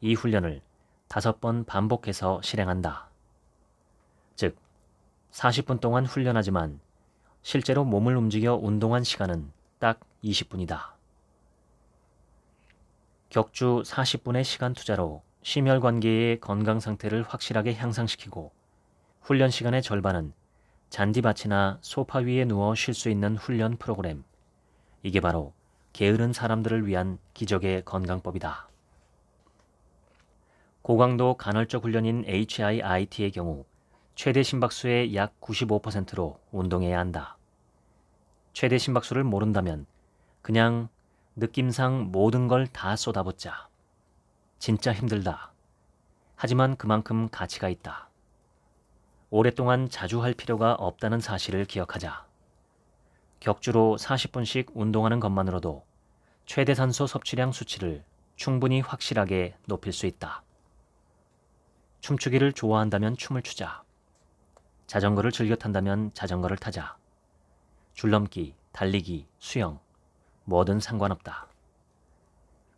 이 훈련을 다섯 번 반복해서 실행한다. 즉, 40분 동안 훈련하지만 실제로 몸을 움직여 운동한 시간은 딱 20분이다. 격주 40분의 시간 투자로 심혈관계의 건강 상태를 확실하게 향상시키고 훈련 시간의 절반은 잔디밭이나 소파 위에 누워 쉴 수 있는 훈련 프로그램. 이게 바로 게으른 사람들을 위한 기적의 건강법이다. 고강도 간헐적 훈련인 HIIT의 경우 최대 심박수의 약 95%로 운동해야 한다. 최대 심박수를 모른다면 그냥 느낌상 모든 걸 다 쏟아붓자. 진짜 힘들다. 하지만 그만큼 가치가 있다. 오랫동안 자주 할 필요가 없다는 사실을 기억하자. 격주로 40분씩 운동하는 것만으로도 최대산소 섭취량 수치를 충분히 확실하게 높일 수 있다. 춤추기를 좋아한다면 춤을 추자. 자전거를 즐겨 탄다면 자전거를 타자. 줄넘기, 달리기, 수영, 뭐든 상관없다.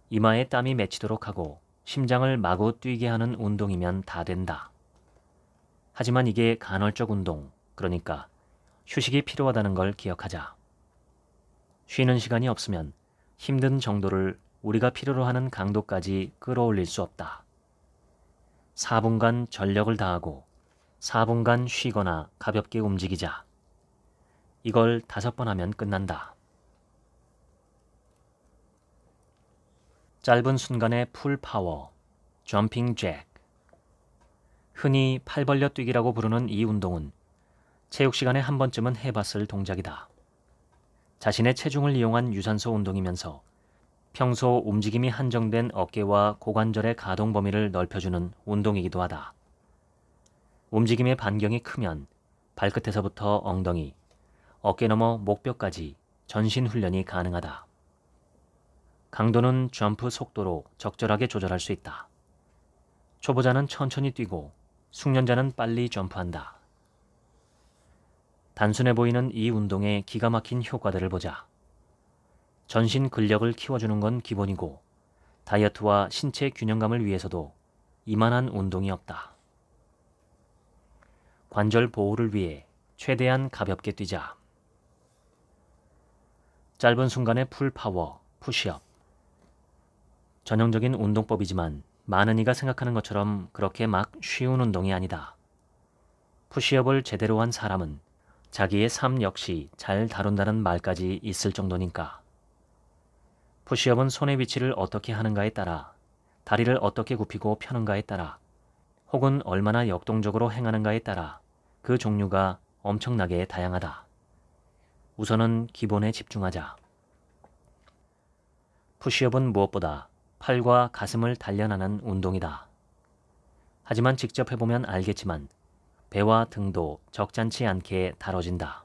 이마에 땀이 맺히도록 하고 심장을 마구 뛰게 하는 운동이면 다 된다. 하지만 이게 간헐적 운동, 그러니까 휴식이 필요하다는 걸 기억하자. 쉬는 시간이 없으면 힘든 정도를 우리가 필요로 하는 강도까지 끌어올릴 수 없다. 4분간 전력을 다하고 4분간 쉬거나 가볍게 움직이자. 이걸 다섯 번 하면 끝난다. 짧은 순간의 풀 파워, 점핑 잭. 흔히 팔 벌려 뛰기라고 부르는 이 운동은 체육 시간에 한 번쯤은 해봤을 동작이다. 자신의 체중을 이용한 유산소 운동이면서 평소 움직임이 한정된 어깨와 고관절의 가동 범위를 넓혀주는 운동이기도 하다. 움직임의 반경이 크면 발끝에서부터 엉덩이, 어깨 너머 목뼈까지 전신 훈련이 가능하다. 강도는 점프 속도로 적절하게 조절할 수 있다. 초보자는 천천히 뛰고 숙련자는 빨리 점프한다. 단순해 보이는 이 운동의 기가 막힌 효과들을 보자. 전신 근력을 키워주는 건 기본이고 다이어트와 신체 균형감을 위해서도 이만한 운동이 없다. 관절 보호를 위해 최대한 가볍게 뛰자. 짧은 순간의 풀 파워, 푸시업. 전형적인 운동법이지만 많은 이가 생각하는 것처럼 그렇게 막 쉬운 운동이 아니다. 푸시업을 제대로 한 사람은 자기의 삶 역시 잘 다룬다는 말까지 있을 정도니까. 푸시업은 손의 위치를 어떻게 하는가에 따라 다리를 어떻게 굽히고 펴는가에 따라 혹은 얼마나 역동적으로 행하는가에 따라 그 종류가 엄청나게 다양하다. 우선은 기본에 집중하자. 푸시업은 무엇보다 팔과 가슴을 단련하는 운동이다. 하지만 직접 해보면 알겠지만 배와 등도 적잖지 않게 다뤄진다.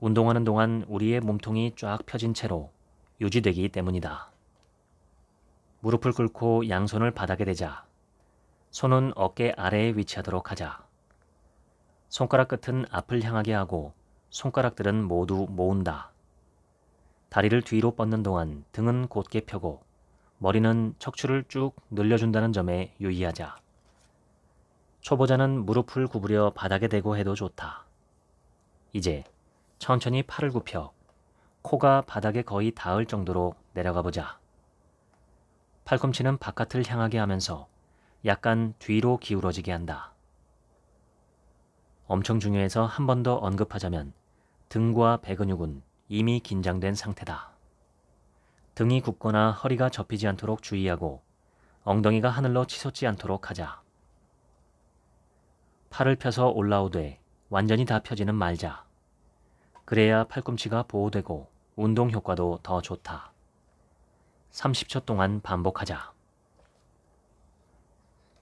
운동하는 동안 우리의 몸통이 쫙 펴진 채로 유지되기 때문이다. 무릎을 꿇고 양손을 바닥에 대자. 손은 어깨 아래에 위치하도록 하자. 손가락 끝은 앞을 향하게 하고 손가락들은 모두 모은다. 다리를 뒤로 뻗는 동안 등은 곧게 펴고 머리는 척추를 쭉 늘려준다는 점에 유의하자. 초보자는 무릎을 구부려 바닥에 대고 해도 좋다. 이제 천천히 팔을 굽혀 코가 바닥에 거의 닿을 정도로 내려가 보자. 팔꿈치는 바깥을 향하게 하면서 약간 뒤로 기울어지게 한다. 엄청 중요해서 한 번 더 언급하자면 등과 배근육은 이미 긴장된 상태다. 등이 굳거나 허리가 접히지 않도록 주의하고 엉덩이가 하늘로 치솟지 않도록 하자. 팔을 펴서 올라오되 완전히 다 펴지는 말자. 그래야 팔꿈치가 보호되고 운동 효과도 더 좋다. 30초 동안 반복하자.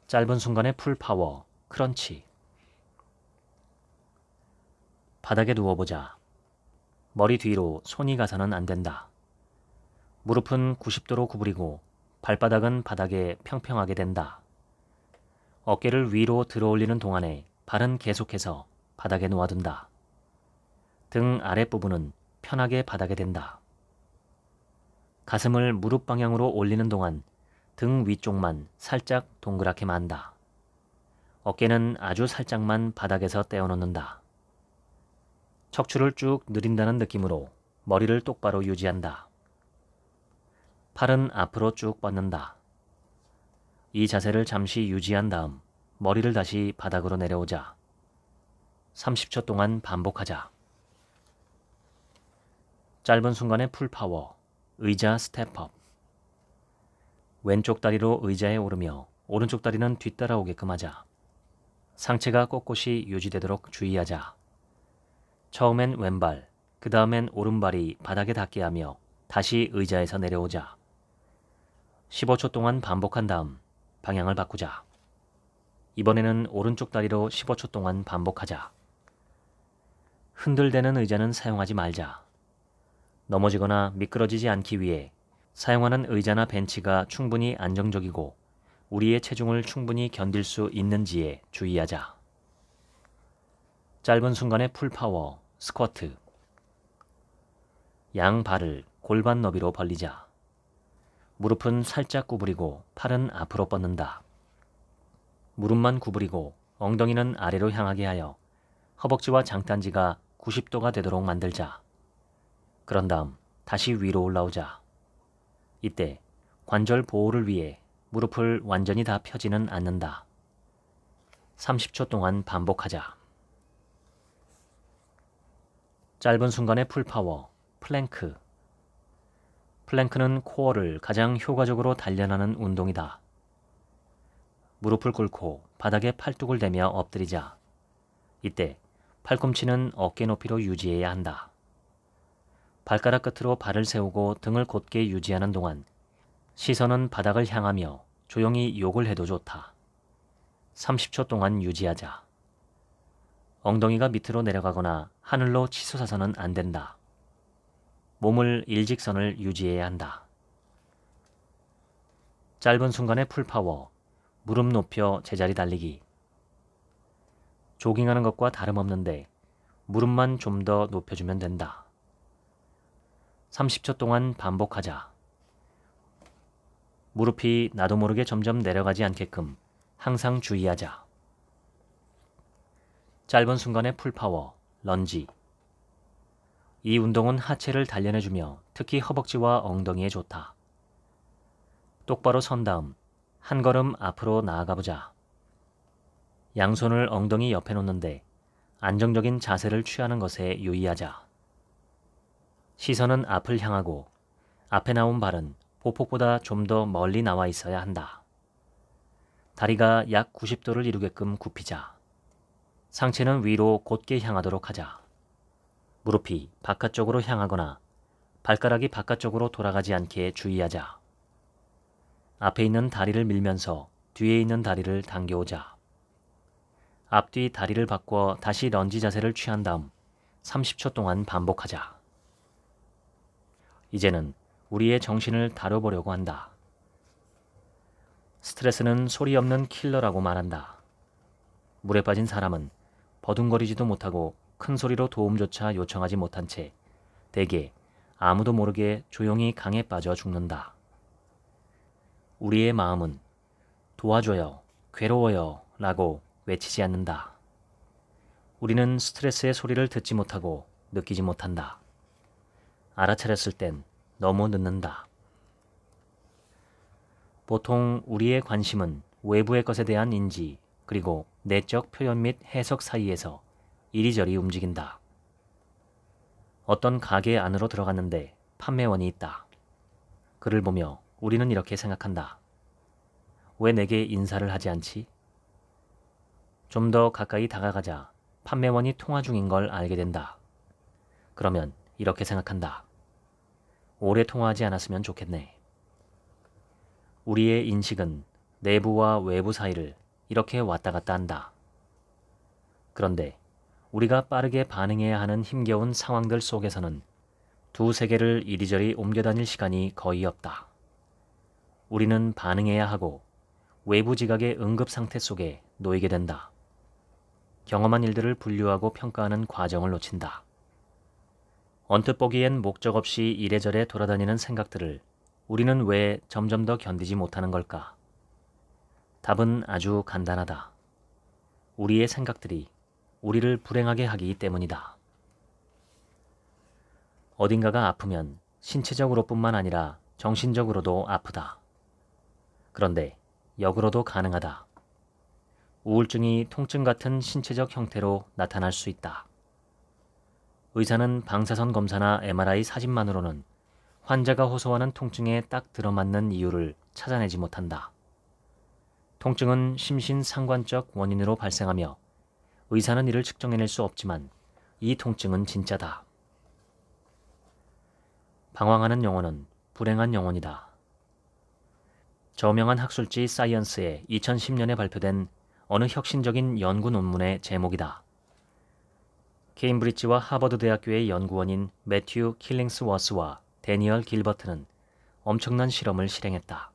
짧은 순간에 풀파워, 크런치. 바닥에 누워보자. 머리 뒤로 손이 가서는 안 된다. 무릎은 90도로 구부리고 발바닥은 바닥에 평평하게 된다. 어깨를 위로 들어 올리는 동안에 발은 계속해서 바닥에 놓아둔다. 등 아랫부분은 편하게 바닥에 댄다. 가슴을 무릎 방향으로 올리는 동안 등 위쪽만 살짝 동그랗게 만다. 어깨는 아주 살짝만 바닥에서 떼어놓는다. 척추를 쭉 늘린다는 느낌으로 머리를 똑바로 유지한다. 팔은 앞으로 쭉 뻗는다. 이 자세를 잠시 유지한 다음 머리를 다시 바닥으로 내려오자 30초 동안 반복하자. 짧은 순간의 풀파워, 의자 스텝업. 왼쪽 다리로 의자에 오르며 오른쪽 다리는 뒤따라오게끔 하자. 상체가 꼿꼿이 유지되도록 주의하자. 처음엔 왼발, 그 다음엔 오른발이 바닥에 닿게 하며 다시 의자에서 내려오자. 15초 동안 반복한 다음 방향을 바꾸자. 이번에는 오른쪽 다리로 15초 동안 반복하자. 흔들대는 의자는 사용하지 말자. 넘어지거나 미끄러지지 않기 위해 사용하는 의자나 벤치가 충분히 안정적이고 우리의 체중을 충분히 견딜 수 있는지에 주의하자. 짧은 순간의 풀파워, 스쿼트. 양 발을 골반 너비로 벌리자. 무릎은 살짝 구부리고 팔은 앞으로 뻗는다. 무릎만 구부리고 엉덩이는 아래로 향하게 하여 허벅지와 장딴지가 90도가 되도록 만들자. 그런 다음 다시 위로 올라오자. 이때 관절 보호를 위해 무릎을 완전히 다 펴지는 않는다. 30초 동안 반복하자. 짧은 순간의 풀파워, 플랭크. 플랭크는 코어를 가장 효과적으로 단련하는 운동이다. 무릎을 꿇고 바닥에 팔뚝을 대며 엎드리자. 이때 팔꿈치는 어깨 높이로 유지해야 한다. 발가락 끝으로 발을 세우고 등을 곧게 유지하는 동안 시선은 바닥을 향하며 조용히 욕을 해도 좋다. 30초 동안 유지하자. 엉덩이가 밑으로 내려가거나 하늘로 치솟아서는 안 된다. 몸을 일직선을 유지해야 한다. 짧은 순간에 풀파워, 무릎 높여 제자리 달리기. 조깅하는 것과 다름없는데 무릎만 좀 더 높여주면 된다. 30초 동안 반복하자. 무릎이 나도 모르게 점점 내려가지 않게끔 항상 주의하자. 짧은 순간의 풀파워, 런지. 이 운동은 하체를 단련해주며 특히 허벅지와 엉덩이에 좋다. 똑바로 선 다음 한 걸음 앞으로 나아가보자. 양손을 엉덩이 옆에 놓는데 안정적인 자세를 취하는 것에 유의하자. 시선은 앞을 향하고 앞에 나온 발은 보폭보다 좀 더 멀리 나와 있어야 한다. 다리가 약 90도를 이루게끔 굽히자. 상체는 위로 곧게 향하도록 하자. 무릎이 바깥쪽으로 향하거나 발가락이 바깥쪽으로 돌아가지 않게 주의하자. 앞에 있는 다리를 밀면서 뒤에 있는 다리를 당겨오자. 앞뒤 다리를 바꿔 다시 런지 자세를 취한 다음 30초 동안 반복하자. 이제는 우리의 정신을 다뤄보려고 한다. 스트레스는 소리 없는 킬러라고 말한다. 물에 빠진 사람은 버둥거리지도 못하고 큰 소리로 도움조차 요청하지 못한 채 대개 아무도 모르게 조용히 강에 빠져 죽는다. 우리의 마음은 도와줘요, 괴로워요 라고 외치지 않는다. 우리는 스트레스의 소리를 듣지 못하고 느끼지 못한다. 알아차렸을 땐 너무 늦는다. 보통 우리의 관심은 외부의 것에 대한 인지 그리고 내적 표현 및 해석 사이에서 이리저리 움직인다. 어떤 가게 안으로 들어갔는데 판매원이 있다. 그를 보며 우리는 이렇게 생각한다. 왜 내게 인사를 하지 않지? 좀 더 가까이 다가가자 판매원이 통화 중인 걸 알게 된다. 그러면 이렇게 생각한다. 오래 통화하지 않았으면 좋겠네. 우리의 인식은 내부와 외부 사이를 이렇게 왔다 갔다 한다. 그런데 우리가 빠르게 반응해야 하는 힘겨운 상황들 속에서는 두 세계를 이리저리 옮겨다닐 시간이 거의 없다. 우리는 반응해야 하고 외부 지각의 응급 상태 속에 놓이게 된다. 경험한 일들을 분류하고 평가하는 과정을 놓친다. 언뜻 보기엔 목적 없이 이래저래 돌아다니는 생각들을 우리는 왜 점점 더 견디지 못하는 걸까? 답은 아주 간단하다. 우리의 생각들이 우리를 불행하게 하기 때문이다. 어딘가가 아프면 신체적으로뿐만 아니라 정신적으로도 아프다. 그런데 역으로도 가능하다. 우울증이 통증 같은 신체적 형태로 나타날 수 있다. 의사는 방사선 검사나 MRI 사진만으로는 환자가 호소하는 통증에 딱 들어맞는 이유를 찾아내지 못한다. 통증은 심신상관적 원인으로 발생하며 의사는 이를 측정해낼 수 없지만 이 통증은 진짜다. 방황하는 영혼은 불행한 영혼이다. 저명한 학술지 사이언스에 2010년에 발표된 어느 혁신적인 연구 논문의 제목이다. 케임브리지와 하버드 대학교의 연구원인 매튜 킬링스워스와 데니얼 길버트는 엄청난 실험을 실행했다.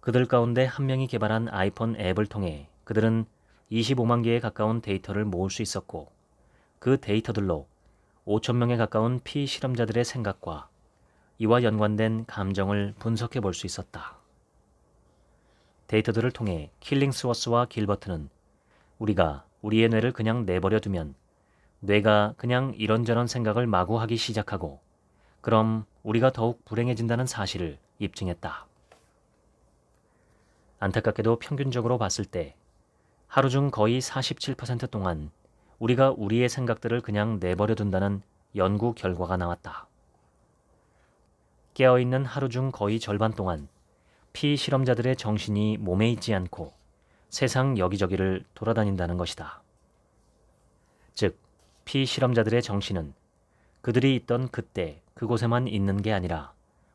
그들 가운데 한 명이 개발한 아이폰 앱을 통해 그들은 25만 개에 가까운 데이터를 모을 수 있었고 그 데이터들로 5천 명에 가까운 피실험자들의 생각과 이와 연관된 감정을 분석해 볼 수 있었다. 데이터들을 통해 킬링스워스와 길버트는 우리가 우리의 뇌를 그냥 내버려 두면 뇌가 그냥 이런저런 생각을 마구 하기 시작하고 그럼 우리가 더욱 불행해진다는 사실을 입증했다. 안타깝게도 평균적으로 봤을 때 하루 중 거의 47% 동안 우리가 우리의 생각들을 그냥 내버려 둔다는 연구 결과가 나왔다. 깨어있는 하루 중 거의 절반 동안 피실험자들의 정신이 몸에 있지 않고 세상 여기저기를 돌아다닌다는 것이다. 즉, 피실험자들의 정신은 그들이 있던 그때 그곳에만 있는 게 아니라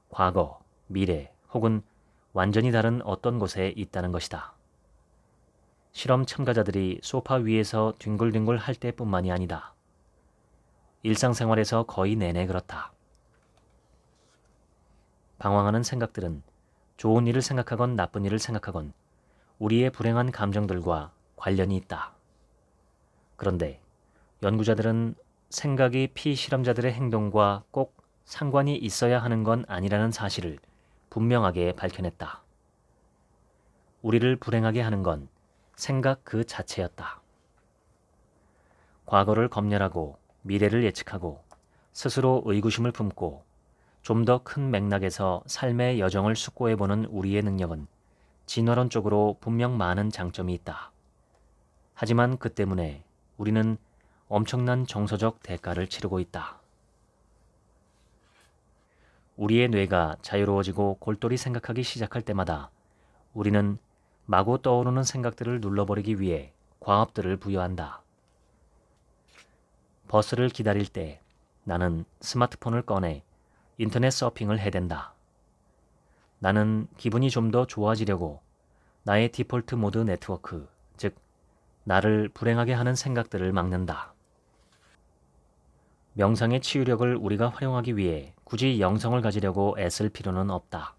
과거, 미래 혹은 완전히 다른 어떤 곳에 있다는 것이다. 실험 참가자들이 소파 위에서 뒹굴뒹굴 할 때뿐만이 아니다. 일상생활에서 거의 내내 그렇다. 방황하는 생각들은 좋은 일을 생각하건 나쁜 일을 생각하건 우리의 불행한 감정들과 관련이 있다. 그런데 연구자들은 생각이 피실험자들의 행동과 꼭 상관이 있어야 하는 건 아니라는 사실을 분명하게 밝혀냈다. 우리를 불행하게 하는 건 생각 그 자체였다. 과거를 검열하고 미래를 예측하고 스스로 의구심을 품고 좀 더 큰 맥락에서 삶의 여정을 숙고해보는 우리의 능력은 진화론 쪽으로 분명 많은 장점이 있다. 하지만 그 때문에 우리는 엄청난 정서적 대가를 치르고 있다. 우리의 뇌가 자유로워지고 골똘히 생각하기 시작할 때마다 우리는 마구 떠오르는 생각들을 눌러버리기 위해 광업들을 부여한다. 버스를 기다릴 때 나는 스마트폰을 꺼내 인터넷 서핑을 해댄다. 나는 기분이 좀 더 좋아지려고 나의 디폴트 모드 네트워크, 즉, 나를 불행하게 하는 생각들을 막는다. 명상의 치유력을 우리가 활용하기 위해 굳이 영성을 가지려고 애쓸 필요는 없다.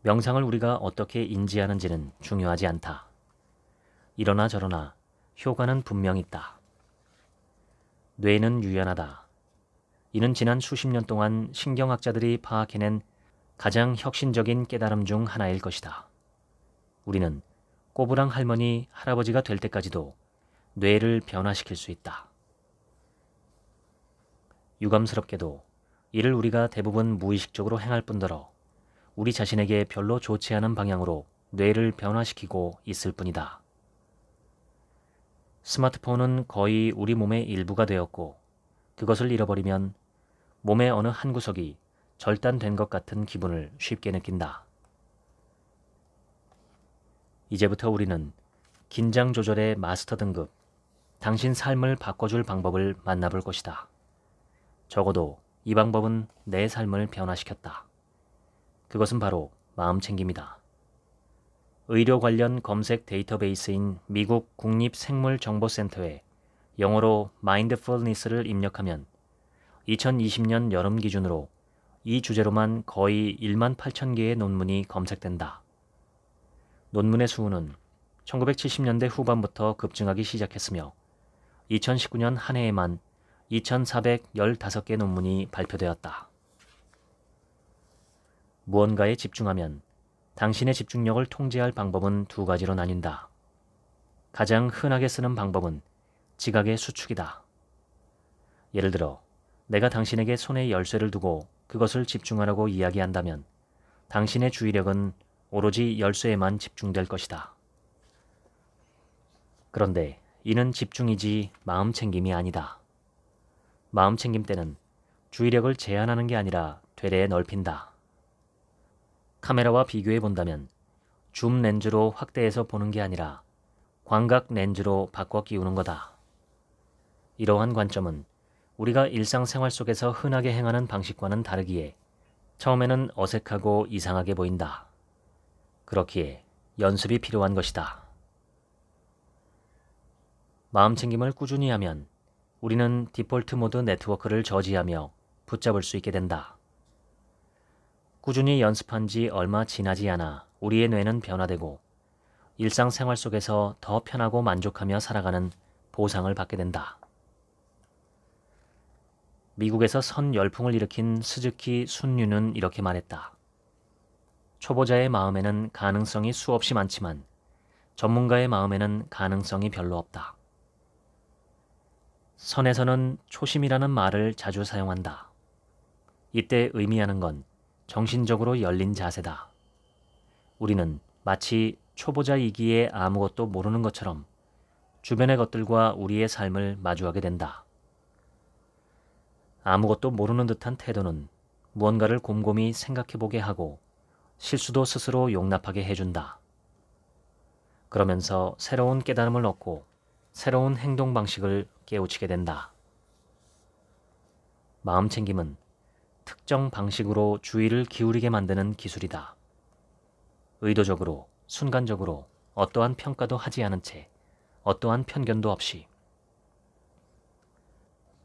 명상을 우리가 어떻게 인지하는지는 중요하지 않다. 이러나 저러나 효과는 분명 있다. 뇌는 유연하다. 이는 지난 수십 년 동안 신경학자들이 파악해낸 가장 혁신적인 깨달음 중 하나일 것이다. 우리는 꼬부랑 할머니, 할아버지가 될 때까지도 뇌를 변화시킬 수 있다. 유감스럽게도 이를 우리가 대부분 무의식적으로 행할 뿐더러 우리 자신에게 별로 좋지 않은 방향으로 뇌를 변화시키고 있을 뿐이다. 스마트폰은 거의 우리 몸의 일부가 되었고 그것을 잃어버리면 몸의 어느 한 구석이 절단된 것 같은 기분을 쉽게 느낀다. 이제부터 우리는 긴장 조절의 마스터 등급, 당신 삶을 바꿔줄 방법을 만나볼 것이다. 적어도 이 방법은 내 삶을 변화시켰다. 그것은 바로 마음챙김이다. 의료 관련 검색 데이터베이스인 미국 국립생물정보센터에 영어로 마인드풀니스를 입력하면 2020년 여름 기준으로 이 주제로만 거의 1만 8천 개의 논문이 검색된다. 논문의 수는 1970년대 후반부터 급증하기 시작했으며 2019년 한 해에만 2,415개 논문이 발표되었다. 무언가에 집중하면 당신의 집중력을 통제할 방법은 두 가지로 나뉜다. 가장 흔하게 쓰는 방법은 지각의 수축이다. 예를 들어, 내가 당신에게 손에 열쇠를 두고 그것을 집중하라고 이야기한다면 당신의 주의력은 오로지 열쇠에만 집중될 것이다. 그런데 이는 집중이지 마음 챙김이 아니다. 마음 챙김 때는 주의력을 제한하는 게 아니라 되레 넓힌다. 카메라와 비교해 본다면 줌 렌즈로 확대해서 보는 게 아니라 광각 렌즈로 바꿔 끼우는 거다. 이러한 관점은 우리가 일상생활 속에서 흔하게 행하는 방식과는 다르기에 처음에는 어색하고 이상하게 보인다. 그렇기에 연습이 필요한 것이다. 마음챙김을 꾸준히 하면 우리는 디폴트 모드 네트워크를 저지하며 붙잡을 수 있게 된다. 꾸준히 연습한 지 얼마 지나지 않아 우리의 뇌는 변화되고 일상생활 속에서 더 편하고 만족하며 살아가는 보상을 받게 된다. 미국에서 선 열풍을 일으킨 스즈키 순류는 이렇게 말했다. 초보자의 마음에는 가능성이 수없이 많지만 전문가의 마음에는 가능성이 별로 없다. 선에서는 초심이라는 말을 자주 사용한다. 이때 의미하는 건 정신적으로 열린 자세다. 우리는 마치 초보자이기에 아무것도 모르는 것처럼 주변의 것들과 우리의 삶을 마주하게 된다. 아무것도 모르는 듯한 태도는 무언가를 곰곰이 생각해보게 하고 실수도 스스로 용납하게 해준다. 그러면서 새로운 깨달음을 얻고 새로운 행동 방식을 깨우치게 된다. 마음 챙김은 특정 방식으로 주의를 기울이게 만드는 기술이다. 의도적으로, 순간적으로 어떠한 평가도 하지 않은 채 어떠한 편견도 없이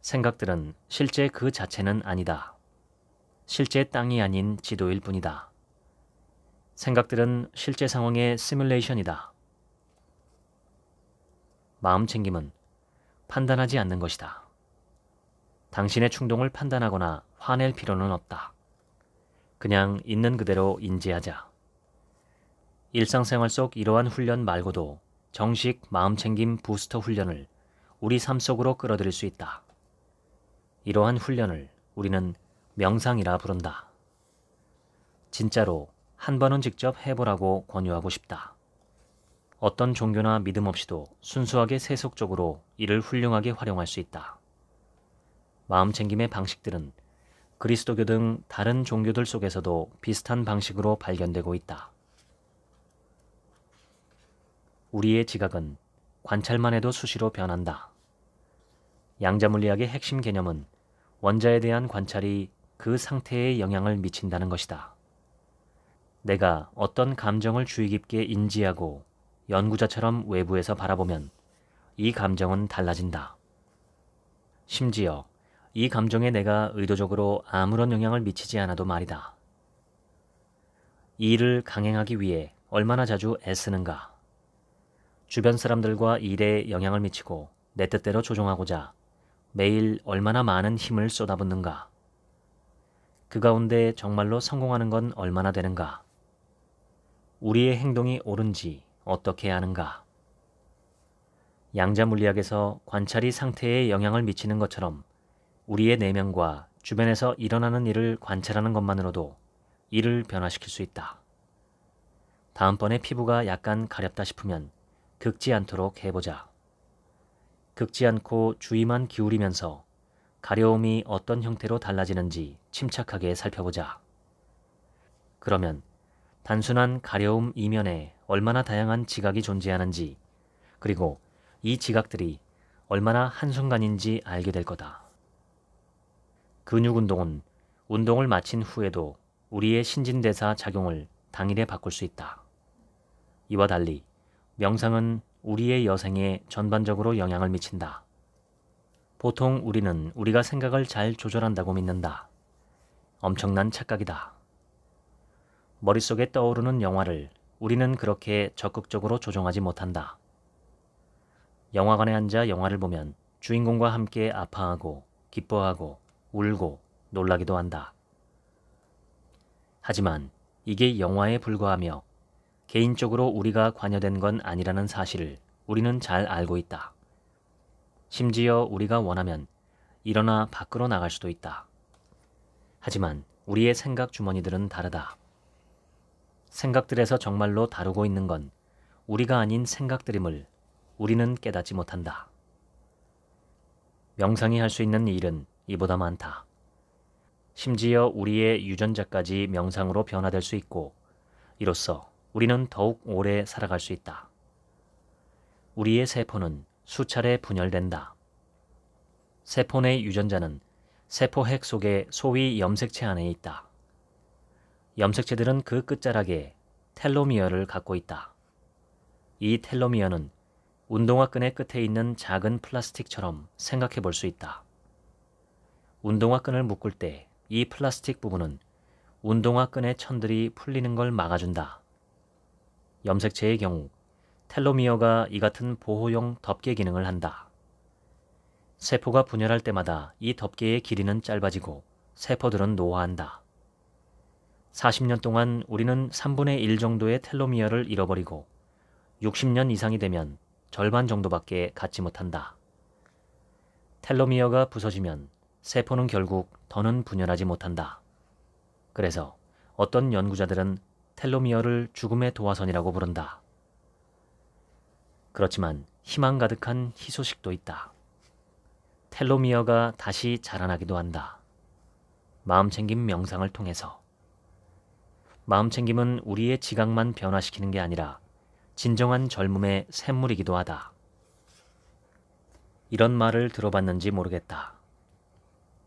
생각들은 실제 그 자체는 아니다. 실제 땅이 아닌 지도일 뿐이다. 생각들은 실제 상황의 시뮬레이션이다. 마음 챙김은 판단하지 않는 것이다. 당신의 충동을 판단하거나 화낼 필요는 없다. 그냥 있는 그대로 인지하자. 일상생활 속 이러한 훈련 말고도 정식 마음챙김 부스터 훈련을 우리 삶 속으로 끌어들일 수 있다. 이러한 훈련을 우리는 명상이라 부른다. 진짜로 한 번은 직접 해보라고 권유하고 싶다. 어떤 종교나 믿음 없이도 순수하게 세속적으로 이를 훌륭하게 활용할 수 있다. 마음 챙김의 방식들은 그리스도교 등 다른 종교들 속에서도 비슷한 방식으로 발견되고 있다. 우리의 지각은 관찰만 해도 수시로 변한다. 양자물리학의 핵심 개념은 원자에 대한 관찰이 그 상태에 영향을 미친다는 것이다. 내가 어떤 감정을 주의 깊게 인지하고 연구자처럼 외부에서 바라보면 이 감정은 달라진다. 심지어 이 감정에 내가 의도적으로 아무런 영향을 미치지 않아도 말이다. 일을 강행하기 위해 얼마나 자주 애쓰는가. 주변 사람들과 일에 영향을 미치고 내 뜻대로 조종하고자 매일 얼마나 많은 힘을 쏟아붓는가? 그 가운데 정말로 성공하는 건 얼마나 되는가? 우리의 행동이 옳은지 어떻게 아는가? 양자 물리학에서 관찰이 상태에 영향을 미치는 것처럼 우리의 내면과 주변에서 일어나는 일을 관찰하는 것만으로도 이를 변화시킬 수 있다. 다음번에 피부가 약간 가렵다 싶으면 극지 않도록 해보자. 극지 않고 주의만 기울이면서 가려움이 어떤 형태로 달라지는지 침착하게 살펴보자. 그러면 단순한 가려움 이면에 얼마나 다양한 지각이 존재하는지 그리고 이 지각들이 얼마나 한순간인지 알게 될 거다. 근육 운동은 운동을 마친 후에도 우리의 신진대사 작용을 당일에 바꿀 수 있다. 이와 달리 명상은 우리의 여생에 전반적으로 영향을 미친다. 보통 우리는 우리가 생각을 잘 조절한다고 믿는다. 엄청난 착각이다. 머릿속에 떠오르는 영화를 우리는 그렇게 적극적으로 조종하지 못한다. 영화관에 앉아 영화를 보면 주인공과 함께 아파하고 기뻐하고 울고 놀라기도 한다. 하지만 이게 영화에 불과하며 개인적으로 우리가 관여된 건 아니라는 사실을 우리는 잘 알고 있다. 심지어 우리가 원하면 일어나 밖으로 나갈 수도 있다. 하지만 우리의 생각 주머니들은 다르다. 생각들에서 정말로 다루고 있는 건 우리가 아닌 생각들임을 우리는 깨닫지 못한다. 명상이 할 수 있는 일은 이보다 많다. 심지어 우리의 유전자까지 명상으로 변화될 수 있고, 이로써 우리는 더욱 오래 살아갈 수 있다. 우리의 세포는 수차례 분열된다. 세포 내 유전자는 세포핵 속의 소위 염색체 안에 있다. 염색체들은 그 끝자락에 텔로미어를 갖고 있다. 이 텔로미어는 운동화끈의 끝에 있는 작은 플라스틱처럼 생각해 볼 수 있다. 운동화끈을 묶을 때 이 플라스틱 부분은 운동화끈의 천들이 풀리는 걸 막아준다. 염색체의 경우 텔로미어가 이 같은 보호용 덮개 기능을 한다. 세포가 분열할 때마다 이 덮개의 길이는 짧아지고 세포들은 노화한다. 40년 동안 우리는 3분의 1 정도의 텔로미어를 잃어버리고 60년 이상이 되면 절반 정도밖에 갖지 못한다. 텔로미어가 부서지면 세포는 결국 더는 분열하지 못한다. 그래서 어떤 연구자들은 텔로미어를 죽음의 도화선이라고 부른다. 그렇지만 희망 가득한 희소식도 있다. 텔로미어가 다시 자라나기도 한다. 마음챙김 명상을 통해서. 마음챙김은 우리의 지각만 변화시키는 게 아니라 진정한 젊음의 샘물이기도 하다. 이런 말을 들어봤는지 모르겠다.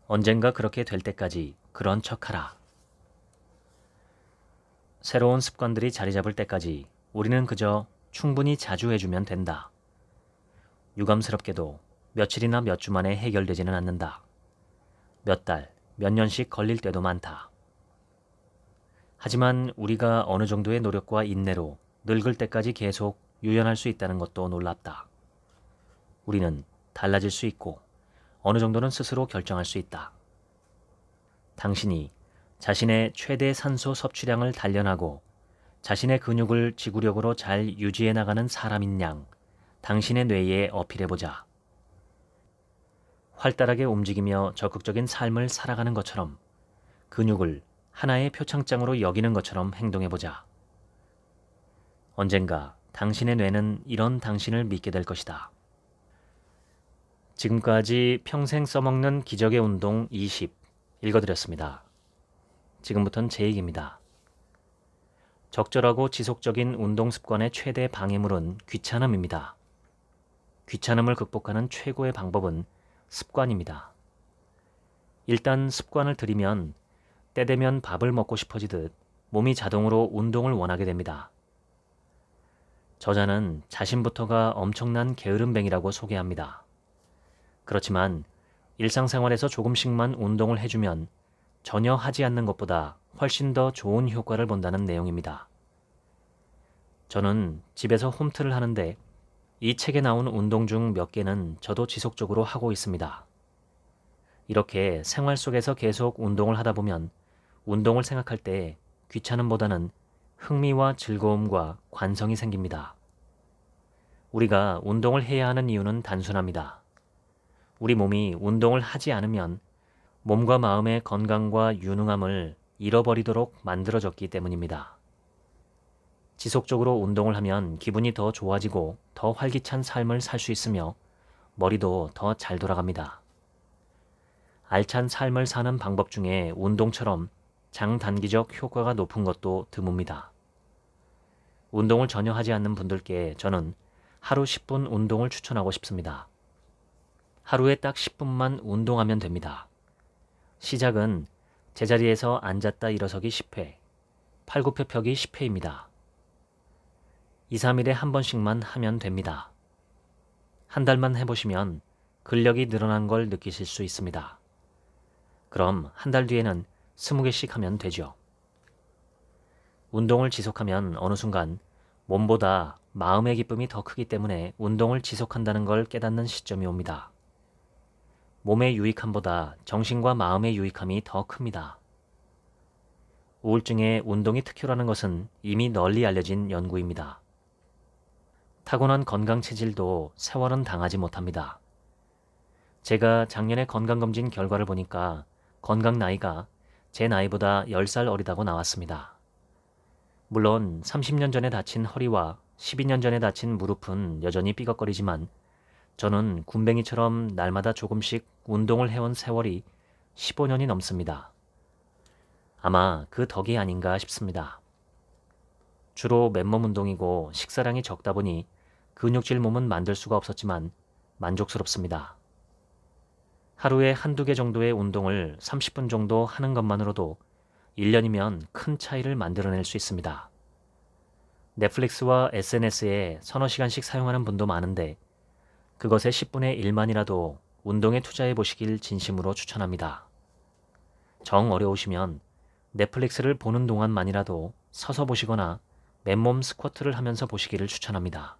언젠가 그렇게 될 때까지 그런 척하라. 새로운 습관들이 자리 잡을 때까지 우리는 그저 충분히 자주 해주면 된다. 유감스럽게도 며칠이나 몇 주 만에 해결되지는 않는다. 몇 달, 몇 년씩 걸릴 때도 많다. 하지만 우리가 어느 정도의 노력과 인내로 늙을 때까지 계속 유연할 수 있다는 것도 놀랍다. 우리는 달라질 수 있고 어느 정도는 스스로 결정할 수 있다. 당신이 자신의 최대 산소 섭취량을 단련하고 자신의 근육을 지구력으로 잘 유지해 나가는 사람인 양, 당신의 뇌에 어필해보자. 활달하게 움직이며 적극적인 삶을 살아가는 것처럼 근육을 하나의 표창장으로 여기는 것처럼 행동해보자. 언젠가 당신의 뇌는 이런 당신을 믿게 될 것이다. 지금까지 평생 써먹는 기적의 운동 20 읽어드렸습니다. 지금부터는 제 얘기입니다. 적절하고 지속적인 운동 습관의 최대 방해물은 귀찮음입니다. 귀찮음을 극복하는 최고의 방법은 습관입니다. 일단 습관을 들이면 때 되면 밥을 먹고 싶어지듯 몸이 자동으로 운동을 원하게 됩니다. 저자는 자신부터가 엄청난 게으름뱅이라고 소개합니다. 그렇지만 일상생활에서 조금씩만 운동을 해주면 전혀 하지 않는 것보다 훨씬 더 좋은 효과를 본다는 내용입니다. 저는 집에서 홈트를 하는데 이 책에 나온 운동 중 몇 개는 저도 지속적으로 하고 있습니다. 이렇게 생활 속에서 계속 운동을 하다 보면 운동을 생각할 때 귀찮음보다는 흥미와 즐거움과 관성이 생깁니다. 우리가 운동을 해야 하는 이유는 단순합니다. 우리 몸이 운동을 하지 않으면 몸과 마음의 건강과 유능함을 잃어버리도록 만들어졌기 때문입니다. 지속적으로 운동을 하면 기분이 더 좋아지고 더 활기찬 삶을 살 수 있으며 머리도 더 잘 돌아갑니다. 알찬 삶을 사는 방법 중에 운동처럼 장단기적 효과가 높은 것도 드뭅니다. 운동을 전혀 하지 않는 분들께 저는 하루 10분 운동을 추천하고 싶습니다. 하루에 딱 10분만 운동하면 됩니다. 시작은 제자리에서 앉았다 일어서기 10회, 팔굽혀 펴기 10회입니다. 2, 3일에 한 번씩만 하면 됩니다. 한 달만 해보시면 근력이 늘어난 걸 느끼실 수 있습니다. 그럼 한 달 뒤에는 20개씩 하면 되죠. 운동을 지속하면 어느 순간 몸보다 마음의 기쁨이 더 크기 때문에 운동을 지속한다는 걸 깨닫는 시점이 옵니다. 몸의 유익함보다 정신과 마음의 유익함이 더 큽니다. 우울증에 운동이 특효라는 것은 이미 널리 알려진 연구입니다. 타고난 건강 체질도 세월은 당하지 못합니다. 제가 작년에 건강검진 결과를 보니까 건강 나이가 제 나이보다 10살 어리다고 나왔습니다. 물론 30년 전에 다친 허리와 12년 전에 다친 무릎은 여전히 삐걱거리지만 저는 군뱅이처럼 날마다 조금씩 운동을 해온 세월이 15년이 넘습니다. 아마 그 덕이 아닌가 싶습니다. 주로 맨몸 운동이고 식사량이 적다 보니 근육질 몸은 만들 수가 없었지만 만족스럽습니다. 하루에 한두 개 정도의 운동을 30분 정도 하는 것만으로도 1년이면 큰 차이를 만들어낼 수 있습니다. 넷플릭스와 SNS에 서너 시간씩 사용하는 분도 많은데 그것의 10분의 1만이라도 운동에 투자해 보시길 진심으로 추천합니다. 정 어려우시면 넷플릭스를 보는 동안만이라도 서서 보시거나 맨몸 스쿼트를 하면서 보시기를 추천합니다.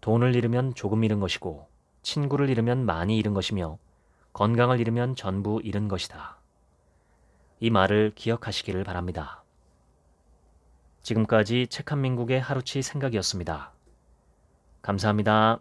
돈을 잃으면 조금 잃은 것이고 친구를 잃으면 많이 잃은 것이며 건강을 잃으면 전부 잃은 것이다. 이 말을 기억하시기를 바랍니다. 지금까지 책한민국의 하루치 생각이었습니다. 감사합니다.